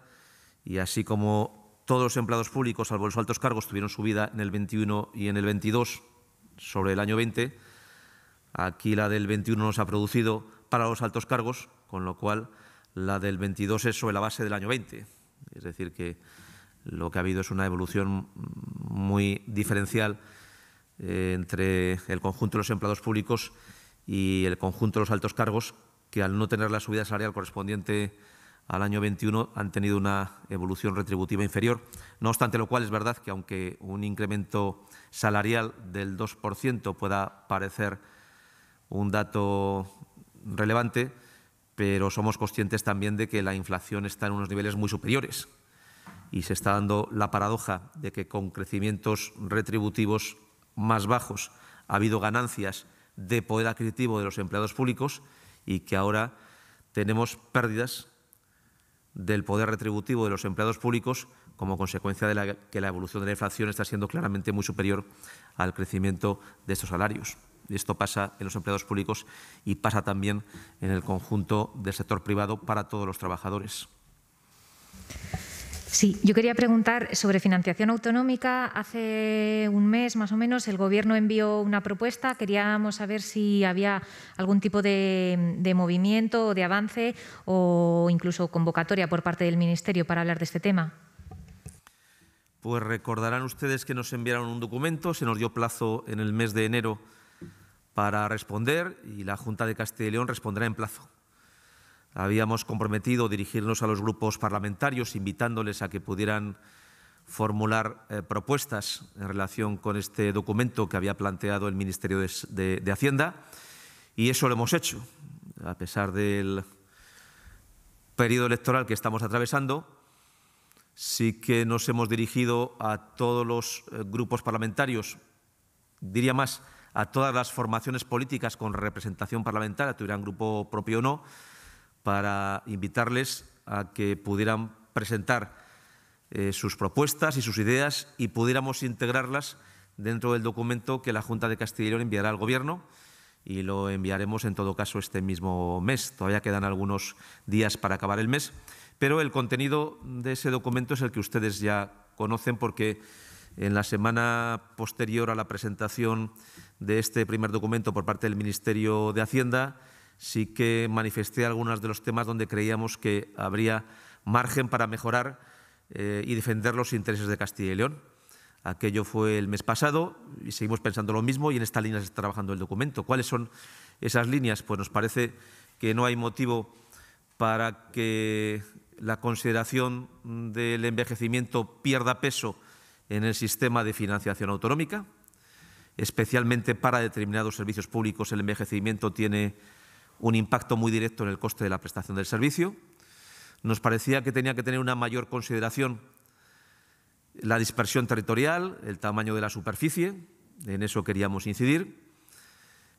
y así como todos los empleados públicos, salvo los altos cargos, tuvieron subida en el 21 y en el 22 sobre el año 20, aquí la del 21 nos se ha producido para los altos cargos, con lo cual la del 22 es sobre la base del año 20. Es decir, que lo que ha habido es una evolución muy diferencial eh, entre el conjunto de los empleados públicos y el conjunto de los altos cargos, que al no tener la subida salarial correspondiente al año 21 han tenido una evolución retributiva inferior. No obstante lo cual, es verdad que aunque un incremento salarial del 2% pueda parecer un dato relevante, pero somos conscientes también de que la inflación está en unos niveles muy superiores y se está dando la paradoja de que con crecimientos retributivos más bajos ha habido ganancias de poder adquisitivo de los empleados públicos y que ahora tenemos pérdidas del poder retributivo de los empleados públicos como consecuencia de que la evolución de la inflación está siendo claramente muy superior al crecimiento de estos salarios. Esto pasa en los empleados públicos y pasa también en el conjunto del sector privado para todos los trabajadores. Sí, yo quería preguntar sobre financiación autonómica. Hace un mes más o menos el Gobierno envió una propuesta. Queríamos saber si había algún tipo de, movimiento o de avance o incluso convocatoria por parte del Ministerio para hablar de este tema. Pues recordarán ustedes que nos enviaron un documento, se nos dio plazo en el mes de enero para responder y la Junta de Castilla y León responderá en plazo habíamos comprometido dirigirnos a los grupos parlamentarios invitándoles a que pudieran formular eh, propuestas en relación con este documento que había planteado el Ministerio de, Hacienda y eso lo hemos hecho, a pesar del periodo electoral que estamos atravesando. Sí que nos hemos dirigido a todos los eh, grupos parlamentarios, diría más, a todas las formaciones políticas con representación parlamentaria, tuvieran grupo propio o no, para invitarles a que pudieran presentar eh, sus propuestas y sus ideas y pudiéramos integrarlas dentro del documento que la Junta de Castilla León enviará al Gobierno y lo enviaremos en todo caso este mismo mes. Todavía quedan algunos días para acabar el mes, pero el contenido de ese documento es el que ustedes ya conocen porque en la semana posterior a la presentación de este primer documento por parte del Ministerio de Hacienda, sí que manifesté algunos de los temas donde creíamos que habría margen para mejorar eh, y defender los intereses de Castilla y León. Aquello fue el mes pasado y seguimos pensando lo mismo y en esta línea se está trabajando el documento. ¿Cuáles son esas líneas? Pues nos parece que no hay motivo para que la consideración del envejecimiento pierda peso en el sistema de financiación autonómica. Especialmente para determinados servicios públicos el envejecimiento tiene un impacto muy directo en el coste de la prestación del servicio. Nos parecía que tenía que tener una mayor consideración la dispersión territorial, el tamaño de la superficie, en eso queríamos incidir.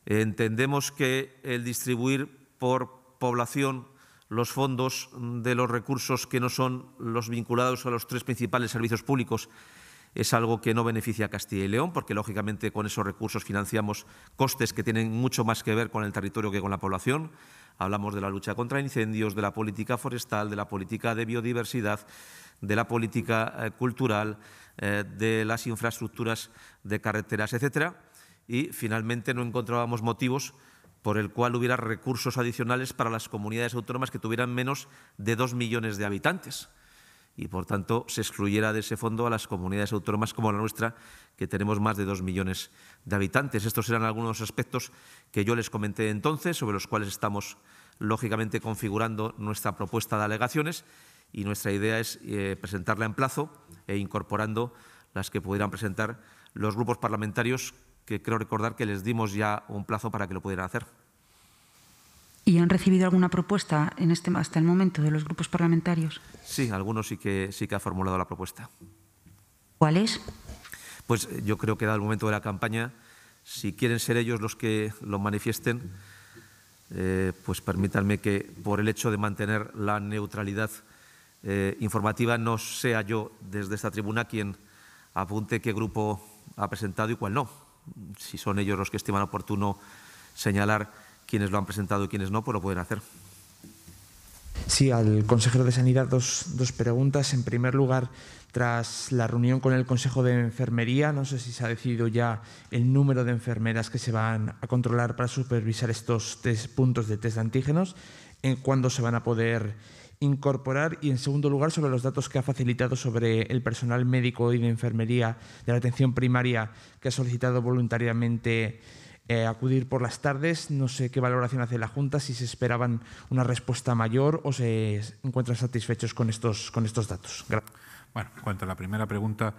Entendemos que el distribuir por población los fondos de los recursos que no son los vinculados a los tres principales servicios públicos es algo que no beneficia a Castilla y León, porque lógicamente con esos recursos financiamos costes que tienen mucho más que ver con el territorio que con la población. Hablamos de la lucha contra incendios, de la política forestal, de la política de biodiversidad, de la política eh, cultural, eh, de las infraestructuras de carreteras, etc. Y finalmente no encontrábamos motivos por el cual hubiera recursos adicionales para las comunidades autónomas que tuvieran menos de dos millones de habitantes y, por tanto, se excluyera de ese fondo a las comunidades autónomas como la nuestra, que tenemos más de dos millones de habitantes. Estos eran algunos aspectos que yo les comenté entonces, sobre los cuales estamos, lógicamente, configurando nuestra propuesta de alegaciones y nuestra idea es eh, presentarla en plazo e incorporando las que pudieran presentar los grupos parlamentarios, que creo recordar que les dimos ya un plazo para que lo pudieran hacer. ¿Y han recibido alguna propuesta en este, hasta el momento de los grupos parlamentarios? Sí, algunos sí que, sí que ha formulado la propuesta. ¿Cuál es? Pues eh, yo creo que da el momento de la campaña. Si quieren ser ellos los que lo manifiesten, eh, pues permítanme que por el hecho de mantener la neutralidad eh, informativa no sea yo desde esta tribuna quien apunte qué grupo ha presentado y cuál no. Si son ellos los que estiman oportuno señalar quienes lo han presentado y quienes no, pues lo pueden hacer. Sí, al consejero de Sanidad dos, dos, preguntas. En primer lugar, tras la reunión con el Consejo de Enfermería, no sé si se ha decidido ya el número de enfermeras que se van a controlar para supervisar estos tres puntos de test de antígenos, en cuándo se van a poder incorporar y en segundo lugar sobre los datos que ha facilitado sobre el personal médico y de enfermería de la atención primaria que ha solicitado voluntariamente eh, acudir por las tardes. No sé qué valoración hace la Junta, si se esperaban una respuesta mayor o se encuentran satisfechos con estos, con estos datos. Gracias. Bueno, en cuanto a la primera pregunta,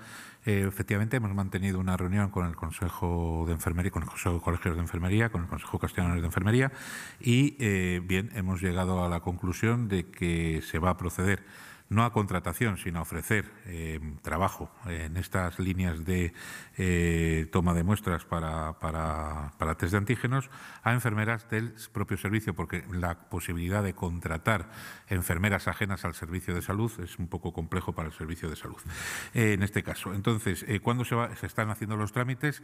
eh, efectivamente hemos mantenido una reunión con el Consejo de Enfermería, con el Consejo de Colegios de Enfermería, con el Consejo Castellano de Enfermería y eh, bien, hemos llegado a la conclusión de que se va a proceder no a contratación, sino a ofrecer eh, trabajo en estas líneas de eh, toma de muestras para, para, test de antígenos a enfermeras del propio servicio, porque la posibilidad de contratar enfermeras ajenas al servicio de salud es un poco complejo para el servicio de salud eh, en este caso. Entonces, ¿cuándo se, están haciendo los trámites?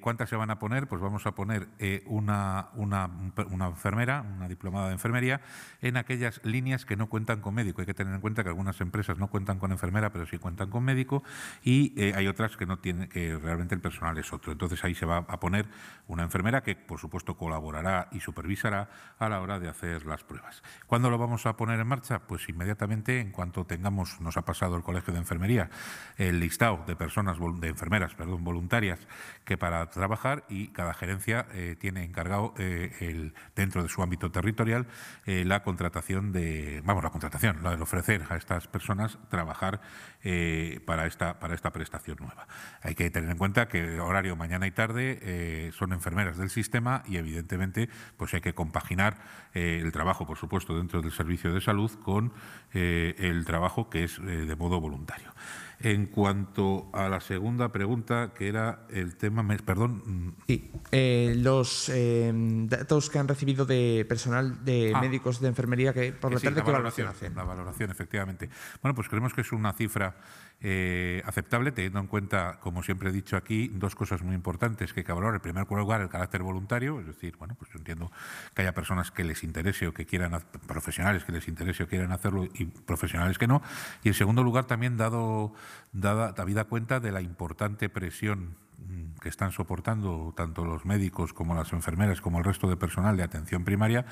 ¿Cuántas se van a poner? Pues vamos a poner una, una, una enfermera, una diplomada de enfermería, en aquellas líneas que no cuentan con médico. Hay que tener en cuenta que algunas empresas no cuentan con enfermera, pero sí cuentan con médico, y eh, hay otras que no tienen, que realmente el personal es otro. Entonces ahí se va a poner una enfermera que, por supuesto, colaborará y supervisará a la hora de hacer las pruebas. ¿Cuándo lo vamos a poner en marcha? Pues inmediatamente, en cuanto tengamos, nos ha pasado el Colegio de Enfermería, el listado de personas, de enfermeras, perdón, voluntarias, que para trabajar y cada gerencia eh, tiene encargado eh, el, dentro de su ámbito territorial la contratación de, vamos, la contratación, la de ofrecer estas personas trabajar eh, para, esta, para esta prestación nueva. Hay que tener en cuenta que horario mañana y tarde eh, son enfermeras del sistema y evidentemente pues hay que compaginar eh, el trabajo, por supuesto, dentro del servicio de salud con el trabajo que es de modo voluntario. En cuanto a la segunda pregunta, que era el tema, perdón. Mm. Sí, eh, los em, datos que han recibido de personal de ah. médicos de enfermería que por la la valoración, La valoración, efectivamente. Bueno, pues creemos que es una cifra eh, aceptable, teniendo en cuenta, como siempre he dicho aquí, dos cosas muy importantes que hay que valorar. En primer lugar, el carácter voluntario, es decir, bueno, pues yo entiendo que haya personas que les interese o que quieran, profesionales que les interese o quieran hacerlo y profesionales que no. Y en segundo lugar, también dado, dada, habida cuenta de la importante presión mm, que están soportando tanto los médicos como las enfermeras como el resto de personal de atención primaria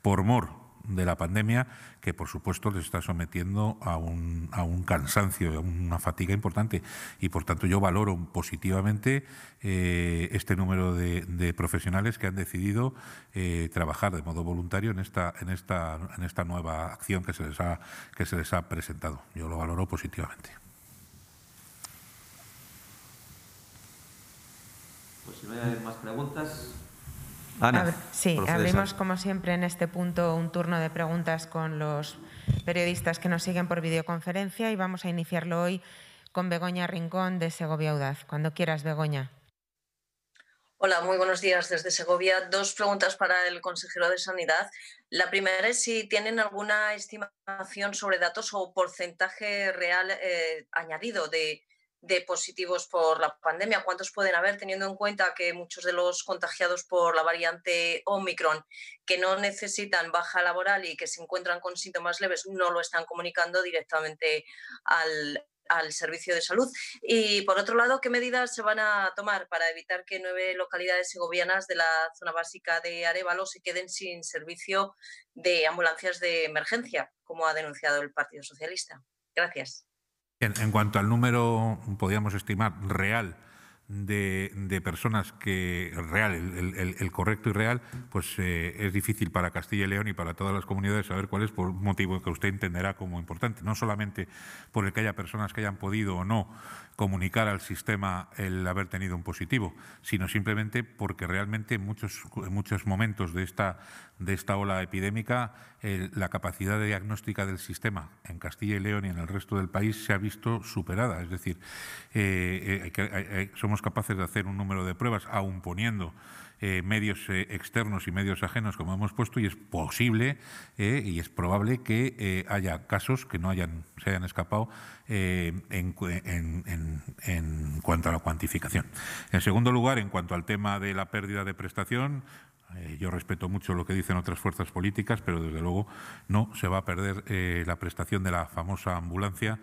por mor de la pandemia, que por supuesto les está sometiendo a un, a un cansancio, a una fatiga importante. Y por tanto yo valoro positivamente eh, este número de, profesionales que han decidido eh, trabajar de modo voluntario en esta, en, esta, en esta nueva acción que se les que se les ha presentado. Yo lo valoro positivamente. Pues si no hay más preguntas, sí, abrimos como siempre en este punto un turno de preguntas con los periodistas que nos siguen por videoconferencia y vamos a iniciarlo hoy con Begoña Rincón de Segovia Audaz. Cuando quieras, Begoña. Hola, muy buenos días desde Segovia. Dos preguntas para el consejero de Sanidad. La primera es si tienen alguna estimación sobre datos o porcentaje real eh, añadido de de positivos por la pandemia. ¿Cuántos pueden haber teniendo en cuenta que muchos de los contagiados por la variante Omicron que no necesitan baja laboral y que se encuentran con síntomas leves no lo están comunicando directamente al, servicio de salud. Y por otro lado, ¿qué medidas se van a tomar para evitar que nueve localidades segovianas de la zona básica de Arevalo se queden sin servicio de ambulancias de emergencia, como ha denunciado el Partido Socialista? Gracias. En, cuanto al número, podríamos estimar, real de, personas que, real, el, correcto y real, pues eh, es difícil para Castilla y León y para todas las comunidades saber cuál es por un motivo que usted entenderá como importante. No solamente por el que haya personas que hayan podido o no comunicar al sistema el haber tenido un positivo, sino simplemente porque realmente muchos, en muchos momentos de esta, de esta ola epidémica, la capacidad de diagnóstica del sistema en Castilla y León y en el resto del país se ha visto superada. Es decir, eh, eh, somos capaces de hacer un número de pruebas, aun poniendo eh, medios externos y medios ajenos, como hemos puesto, y es posible y es probable que haya casos que no hayan, se hayan escapado en, cuanto a la cuantificación. En segundo lugar, en cuanto al tema de la pérdida de prestación, eh, yo respeto mucho lo que dicen otras fuerzas políticas, pero desde luego no se va a perder eh, la prestación de la famosa ambulancia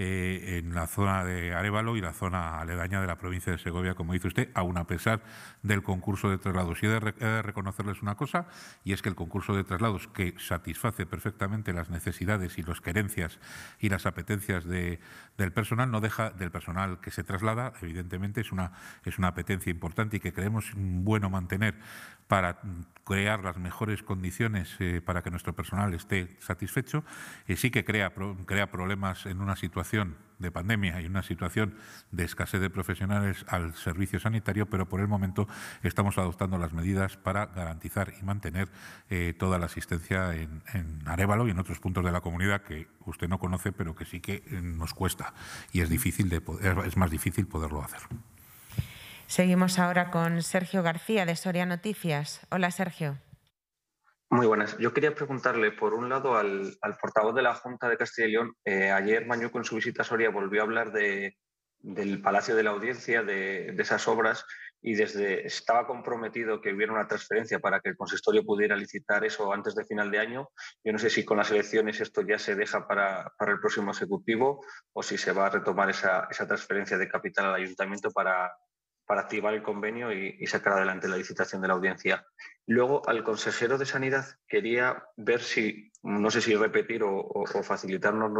eh, en la zona de Arevalo y la zona aledaña de la provincia de Segovia, como dice usted, aún a pesar del concurso de traslados. Y he de, reconocerles una cosa, y es que el concurso de traslados, que satisface perfectamente las necesidades y las querencias y las apetencias de, del personal, no deja del personal que se traslada, evidentemente es una, es una apetencia importante y que creemos bueno mantener para crear las mejores condiciones eh, para que nuestro personal esté satisfecho, eh, sí que crea, crea problemas en una situación de pandemia y una situación de escasez de profesionales al servicio sanitario, pero por el momento estamos adoptando las medidas para garantizar y mantener eh, toda la asistencia en, en Arevalo y en otros puntos de la comunidad que usted no conoce, pero que sí que nos cuesta y es, difícil de es más difícil poderlo hacer. Seguimos ahora con Sergio García de Soria Noticias. Hola, Sergio. Muy buenas. Yo quería preguntarle, por un lado, al, portavoz de la Junta de Castilla y León. Eh, ayer Mañuco, con su visita a Soria, volvió a hablar de, del Palacio de la Audiencia, de, esas obras, y desde estaba comprometido que hubiera una transferencia para que el consistorio pudiera licitar eso antes de final de año. Yo no sé si con las elecciones esto ya se deja para, el próximo Ejecutivo o si se va a retomar esa transferencia de capital al Ayuntamiento para, para activar el convenio y, sacar adelante la licitación de la audiencia. Luego, al consejero de Sanidad quería ver si, no sé si repetir o, facilitarnos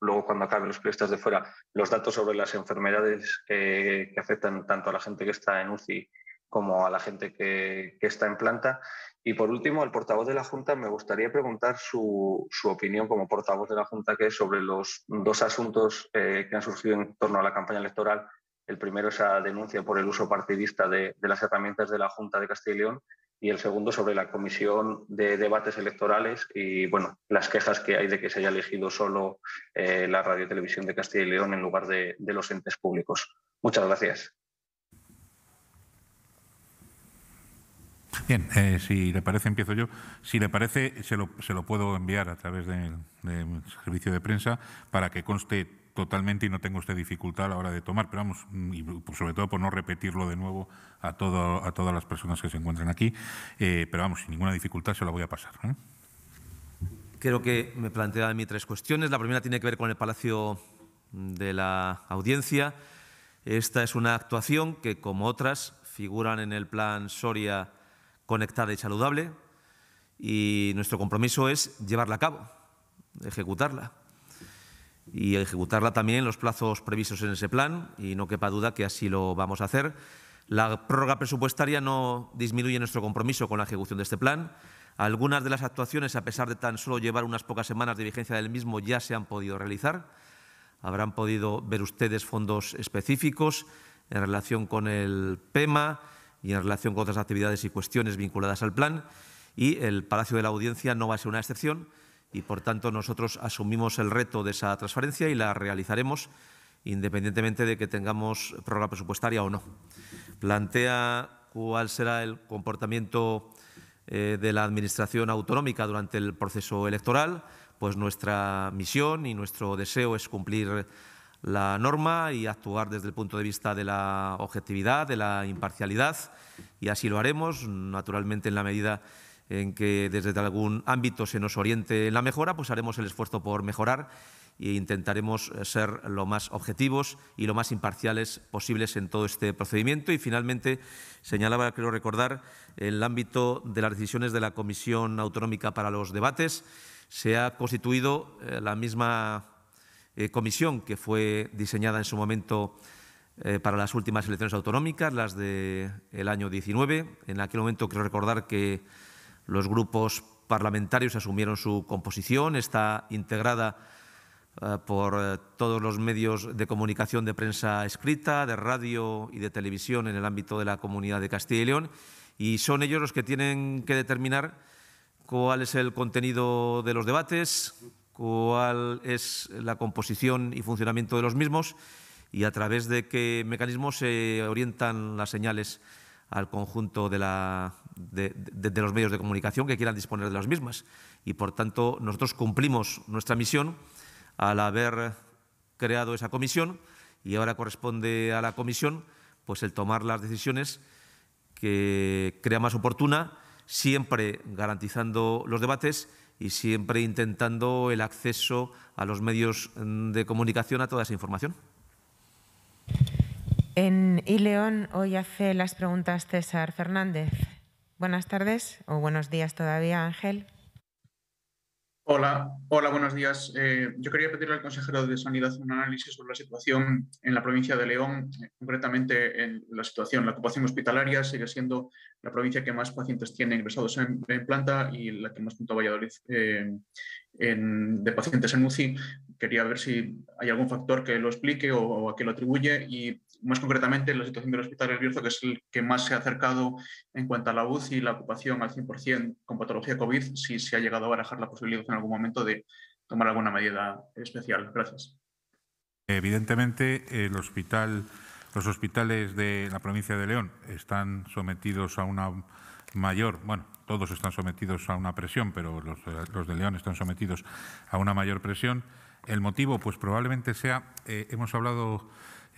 luego cuando acaben los periodistas de fuera, los datos sobre las enfermedades que afectan tanto a la gente que está en UCI como a la gente que, está en planta. Y por último, al portavoz de la Junta me gustaría preguntar su, opinión como portavoz de la Junta que es sobre los dos asuntos eh, que han surgido en torno a la campaña electoral el primero, esa denuncia por el uso partidista de, las herramientas de la Junta de Castilla y León y el segundo sobre la comisión de debates electorales y bueno las quejas que hay de que se haya elegido solo eh, la radio televisión de Castilla y León en lugar de, los entes públicos. Muchas gracias. Bien, eh, si le parece, empiezo yo. Si le parece, se lo, puedo enviar a través del servicio de prensa para que conste totalmente y no tengo usted dificultad a la hora de tomar, pero vamos, mm, y sobre todo por no repetirlo de nuevo a, todas las personas que se encuentran aquí, eh, pero vamos, sin ninguna dificultad se la voy a pasar. ¿eh? Creo que me plantea a mí tres cuestiones. La primera tiene que ver con el Palacio de la Audiencia. Esta es una actuación que, como otras, figuran en el plan Soria Conectada y Saludable y nuestro compromiso es llevarla a cabo, ejecutarla y ejecutarla también en los plazos previstos en ese plan, y no quepa duda que así lo vamos a hacer. La prórroga presupuestaria no disminuye nuestro compromiso con la ejecución de este plan. Algunas de las actuaciones, a pesar de tan solo llevar unas pocas semanas de vigencia del mismo, ya se han podido realizar. Habrán podido ver ustedes fondos específicos en relación con el PEMA y en relación con otras actividades y cuestiones vinculadas al plan. Y el Palacio de la Audiencia no va a ser una excepción y por tanto nosotros asumimos el reto de esa transferencia y la realizaremos independientemente de que tengamos prórroga presupuestaria o no. Plantea cuál será el comportamiento eh, de la Administración autonómica durante el proceso electoral, pues nuestra misión y nuestro deseo es cumplir la norma y actuar desde el punto de vista de la objetividad, de la imparcialidad, y así lo haremos, naturalmente en la medida en que desde algún ámbito se nos oriente la mejora, pues haremos el esfuerzo por mejorar e intentaremos eh, ser lo más objetivos y lo más imparciales posibles en todo este procedimiento. Y finalmente, señalaba, creo recordar, el ámbito de las decisiones de la Comisión Autonómica para los Debates. Se ha constituido eh, la misma eh, comisión que fue diseñada en su momento para las últimas elecciones autonómicas, las del el año 19. En aquel momento, creo recordar que los grupos parlamentarios asumieron su composición, está integrada eh, por eh, todos los medios de comunicación de prensa escrita, de radio y de televisión en el ámbito de la comunidad de Castilla y León, y son ellos los que tienen que determinar cuál es el contenido de los debates, cuál es la composición y funcionamiento de los mismos y a través de qué mecanismos se orientan las señales al conjunto de la, de, los medios de comunicación que quieran disponer de las mismas. Y por tanto, nosotros cumplimos nuestra misión al haber creado esa comisión y ahora corresponde a la comisión pues el tomar las decisiones que crea más oportuna, siempre garantizando los debates y siempre intentando el acceso a los medios de comunicación a toda esa información. En Ileón hoy hace las preguntas César Fernández. Buenas tardes o buenos días todavía, Ángel. Hola, hola, buenos días. Eh, yo quería pedirle al consejero de Sanidad un análisis sobre la situación en la provincia de León, eh, concretamente en la situación. La ocupación hospitalaria sigue siendo la provincia que más pacientes tiene ingresados en, planta y la que más junto Valladolid eh, en, de pacientes en UCI. Quería ver si hay algún factor que lo explique o, o a qué lo atribuye y más concretamente la situación del Hospital El Bierzo, que es el que más se ha acercado en cuanto a la UCI y la ocupación al 100% con patología COVID, si se ha llegado a barajar la posibilidad en algún momento de tomar alguna medida especial. Gracias. Evidentemente, el hospital, los hospitales de la provincia de León están sometidos a una mayor, bueno, todos están sometidos a una presión, pero los, de León están sometidos a una mayor presión. El motivo, pues probablemente sea, eh, hemos hablado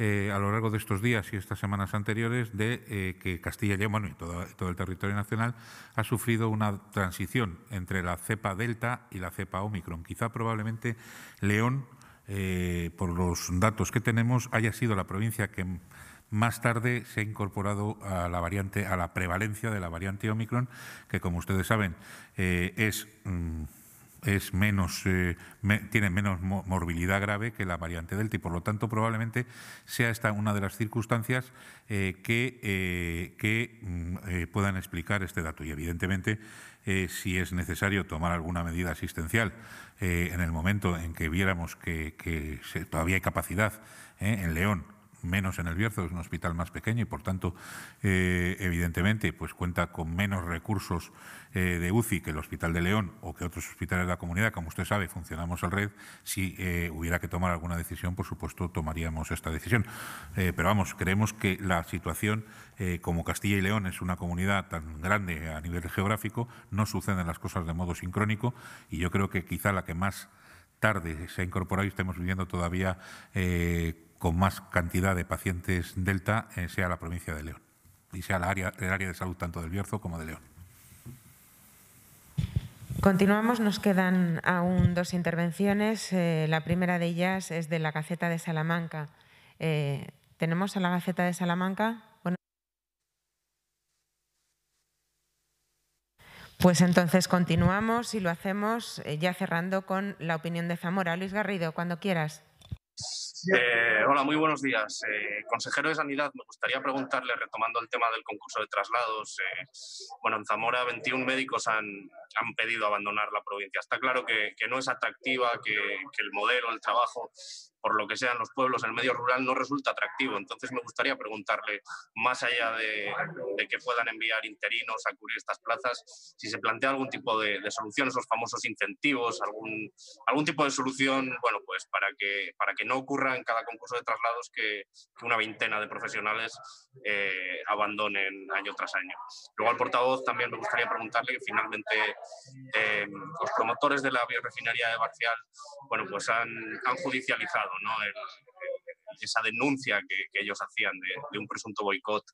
eh, a lo largo de estos días y estas semanas anteriores de eh, que Castilla y León, bueno, y todo, el territorio nacional, ha sufrido una transición entre la cepa Delta y la cepa Omicron. Quizá probablemente León, eh, por los datos que tenemos, haya sido la provincia que más tarde se ha incorporado a la variante, a la prevalencia de la variante Omicron, que como ustedes saben es... Mm, es menos, eh, tiene menos morbilidad grave que la variante Delta y, por lo tanto, probablemente sea esta una de las circunstancias eh, que, eh, que mm, puedan explicar este dato. Y, evidentemente, si es necesario tomar alguna medida asistencial en el momento en que viéramos que, todavía hay capacidad en León menos en el Bierzo, es un hospital más pequeño y por tanto, eh, evidentemente, pues cuenta con menos recursos eh, de UCI que el Hospital de León o que otros hospitales de la comunidad. Como usted sabe, funcionamos al red. Si eh, hubiera que tomar alguna decisión, por supuesto, tomaríamos esta decisión. pero vamos, creemos que la situación, como Castilla y León es una comunidad tan grande a nivel geográfico, no suceden las cosas de modo sincrónico y yo creo que quizá la que más tarde se ha incorporado y estemos viviendo todavía eh, con más cantidad de pacientes delta eh, sea la provincia de León y sea el área de salud tanto del Bierzo como de León. Continuamos, nos quedan aún dos intervenciones. Eh, la primera de ellas es de la Gaceta de Salamanca. Eh, ¿Tenemos a la Gaceta de Salamanca? pues entonces continuamos y lo hacemos ya cerrando con la opinión de Zamora. Luis Garrido, cuando quieras. Eh, hola, muy buenos días. Eh, consejero de Sanidad, me gustaría preguntarle, retomando el tema del concurso de traslados, eh, bueno, en Zamora 21 médicos han, pedido abandonar la provincia. Está claro que, no es atractiva, que, el modelo, el trabajo por lo que sean los pueblos, en el medio rural no resulta atractivo. Entonces me gustaría preguntarle, más allá de, que puedan enviar interinos a cubrir estas plazas, si se plantea algún tipo de, solución, esos famosos incentivos, algún, algún tipo de solución, bueno, pues para que, para que no ocurra en cada concurso de traslados que, una veintena de profesionales eh, abandonen año tras año. Luego al portavoz también me gustaría preguntarle que finalmente eh, los promotores de la biorefinería de Barcial, bueno, pues han judicializado esa denuncia que, ellos hacían de, un presunto boicot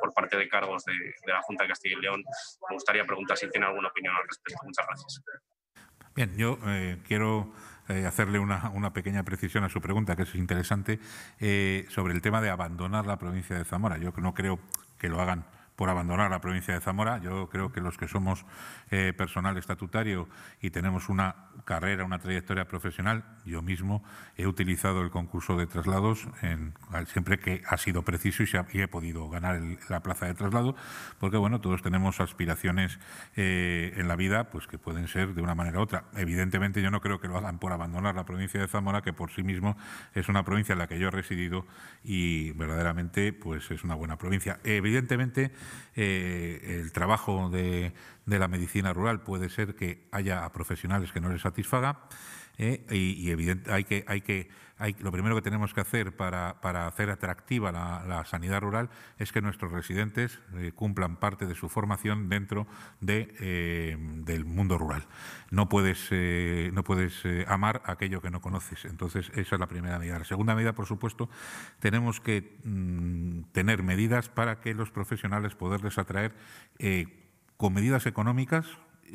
por parte de cargos de, la Junta de Castilla y León. Me gustaría preguntar si tiene alguna opinión al respecto. Muchas gracias. Bien, yo eh, quiero eh, hacerle una, pequeña precisión a su pregunta, que es interesante, eh, sobre el tema de abandonar la provincia de Zamora. Yo no creo que lo hagan por abandonar la provincia de Zamora. Yo creo que los que somos eh, personal estatutario y tenemos una carrera, una trayectoria profesional, yo mismo he utilizado el concurso de traslados en, siempre que ha sido preciso y, he podido ganar la plaza de traslado, porque bueno, todos tenemos aspiraciones eh, en la vida pues que pueden ser de una manera u otra. Evidentemente yo no creo que lo hagan por abandonar la provincia de Zamora, que por sí mismo es una provincia en la que yo he residido y verdaderamente pues es una buena provincia. Evidentemente eh, el trabajo de, la medicina rural puede ser que haya profesionales que no les satisfaga eh, y, y hay que, hay que lo primero que tenemos que hacer para, hacer atractiva la, sanidad rural es que nuestros residentes eh, cumplan parte de su formación dentro de, eh, del mundo rural. No puedes, eh, no puedes amar aquello que no conoces. Entonces, esa es la primera medida. La segunda medida, por supuesto, tenemos que mm, tener medidas para que los profesionales poderles atraer con medidas económicas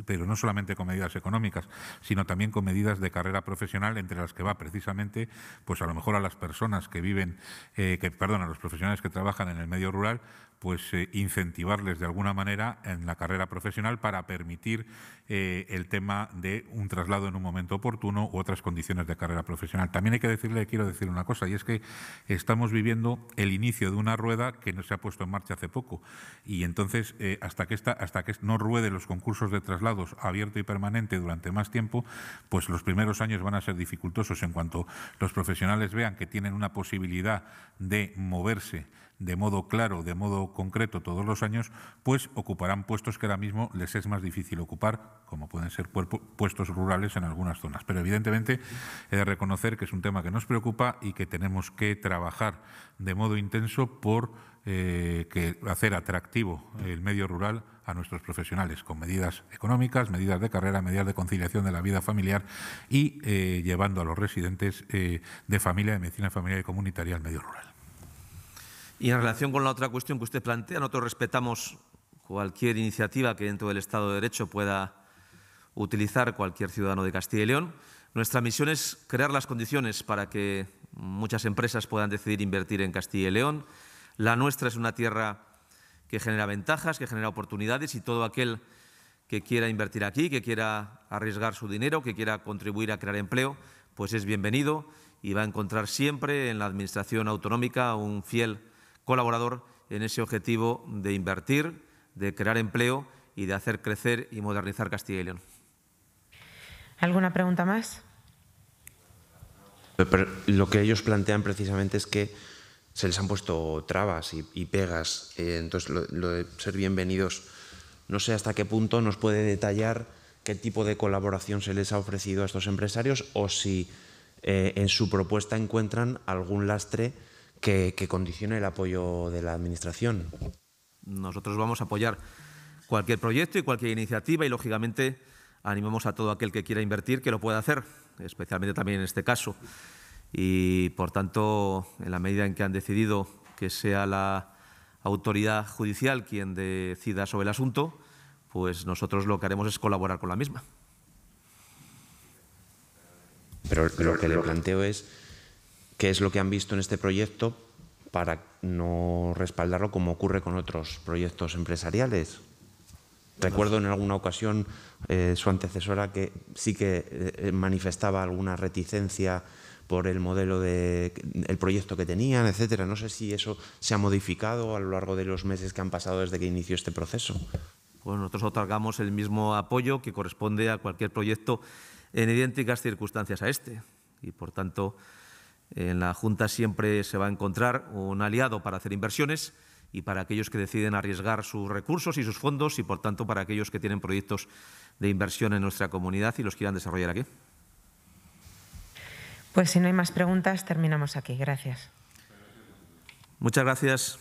pero no solamente con medidas económicas, sino también con medidas de carrera profesional, entre las que va precisamente, pues a lo mejor a las personas que viven, eh, que, perdón, a los profesionales que trabajan en el medio rural, pues eh, incentivarles de alguna manera en la carrera profesional para permitir eh, el tema de un traslado en un momento oportuno u otras condiciones de carrera profesional. También hay que decirle, quiero decir una cosa, y es que estamos viviendo el inicio de una rueda que no se ha puesto en marcha hace poco. Y entonces, hasta que esta, hasta que no rueden los concursos de traslado, abierto y permanente durante más tiempo, pues los primeros años van a ser dificultosos en cuanto los profesionales vean que tienen una posibilidad de moverse de modo claro, de modo concreto todos los años, pues ocuparán puestos que ahora mismo les es más difícil ocupar, como pueden ser puestos rurales en algunas zonas. Pero evidentemente he de reconocer que es un tema que nos preocupa y que tenemos que trabajar de modo intenso por eh, hacer atractivo el medio rural a nuestros profesionales con medidas económicas, medidas de carrera, medidas de conciliación de la vida familiar y eh, llevando a los residentes eh, de familia, de medicina familiar y comunitaria al medio rural. Y en relación con la otra cuestión que usted plantea, nosotros respetamos cualquier iniciativa que dentro del Estado de Derecho pueda utilizar cualquier ciudadano de Castilla y León. Nuestra misión es crear las condiciones para que muchas empresas puedan decidir invertir en Castilla y León. La nuestra es una tierra que genera ventajas, que genera oportunidades y todo aquel que quiera invertir aquí, que quiera arriesgar su dinero, que quiera contribuir a crear empleo, pues es bienvenido y va a encontrar siempre en la Administración autonómica un fiel colaborador en ese objetivo de invertir, de crear empleo y de hacer crecer y modernizar Castilla y León. ¿Alguna pregunta más? lo que ellos plantean precisamente es que se les han puesto trabas y, pegas. Eh, entonces, lo, de ser bienvenidos, no sé hasta qué punto nos puede detallar qué tipo de colaboración se les ha ofrecido a estos empresarios o si eh, en su propuesta encuentran algún lastre que, condicione el apoyo de la Administración. Nosotros vamos a apoyar cualquier proyecto y cualquier iniciativa y, lógicamente, animamos a todo aquel que quiera invertir que lo pueda hacer, especialmente también en este caso. Y, por tanto, en la medida en que han decidido que sea la autoridad judicial quien decida sobre el asunto, pues nosotros lo que haremos es colaborar con la misma. Pero lo que le planteo es qué es lo que han visto en este proyecto para no respaldarlo como ocurre con otros proyectos empresariales. Recuerdo en alguna ocasión eh, su antecesora que sí que eh, eh, manifestaba alguna reticencia por el modelo de el proyecto que tenían, etcétera. No sé si eso se ha modificado a lo largo de los meses que han pasado desde que inició este proceso. Pues nosotros otorgamos el mismo apoyo que corresponde a cualquier proyecto en idénticas circunstancias a este y por tanto en eh, la Junta siempre se va a encontrar un aliado para hacer inversiones y para aquellos que deciden arriesgar sus recursos y sus fondos y, por tanto, para aquellos que tienen proyectos de inversión en nuestra comunidad y los quieran desarrollar aquí. Pues si no hay más preguntas, terminamos aquí. Gracias. Muchas gracias.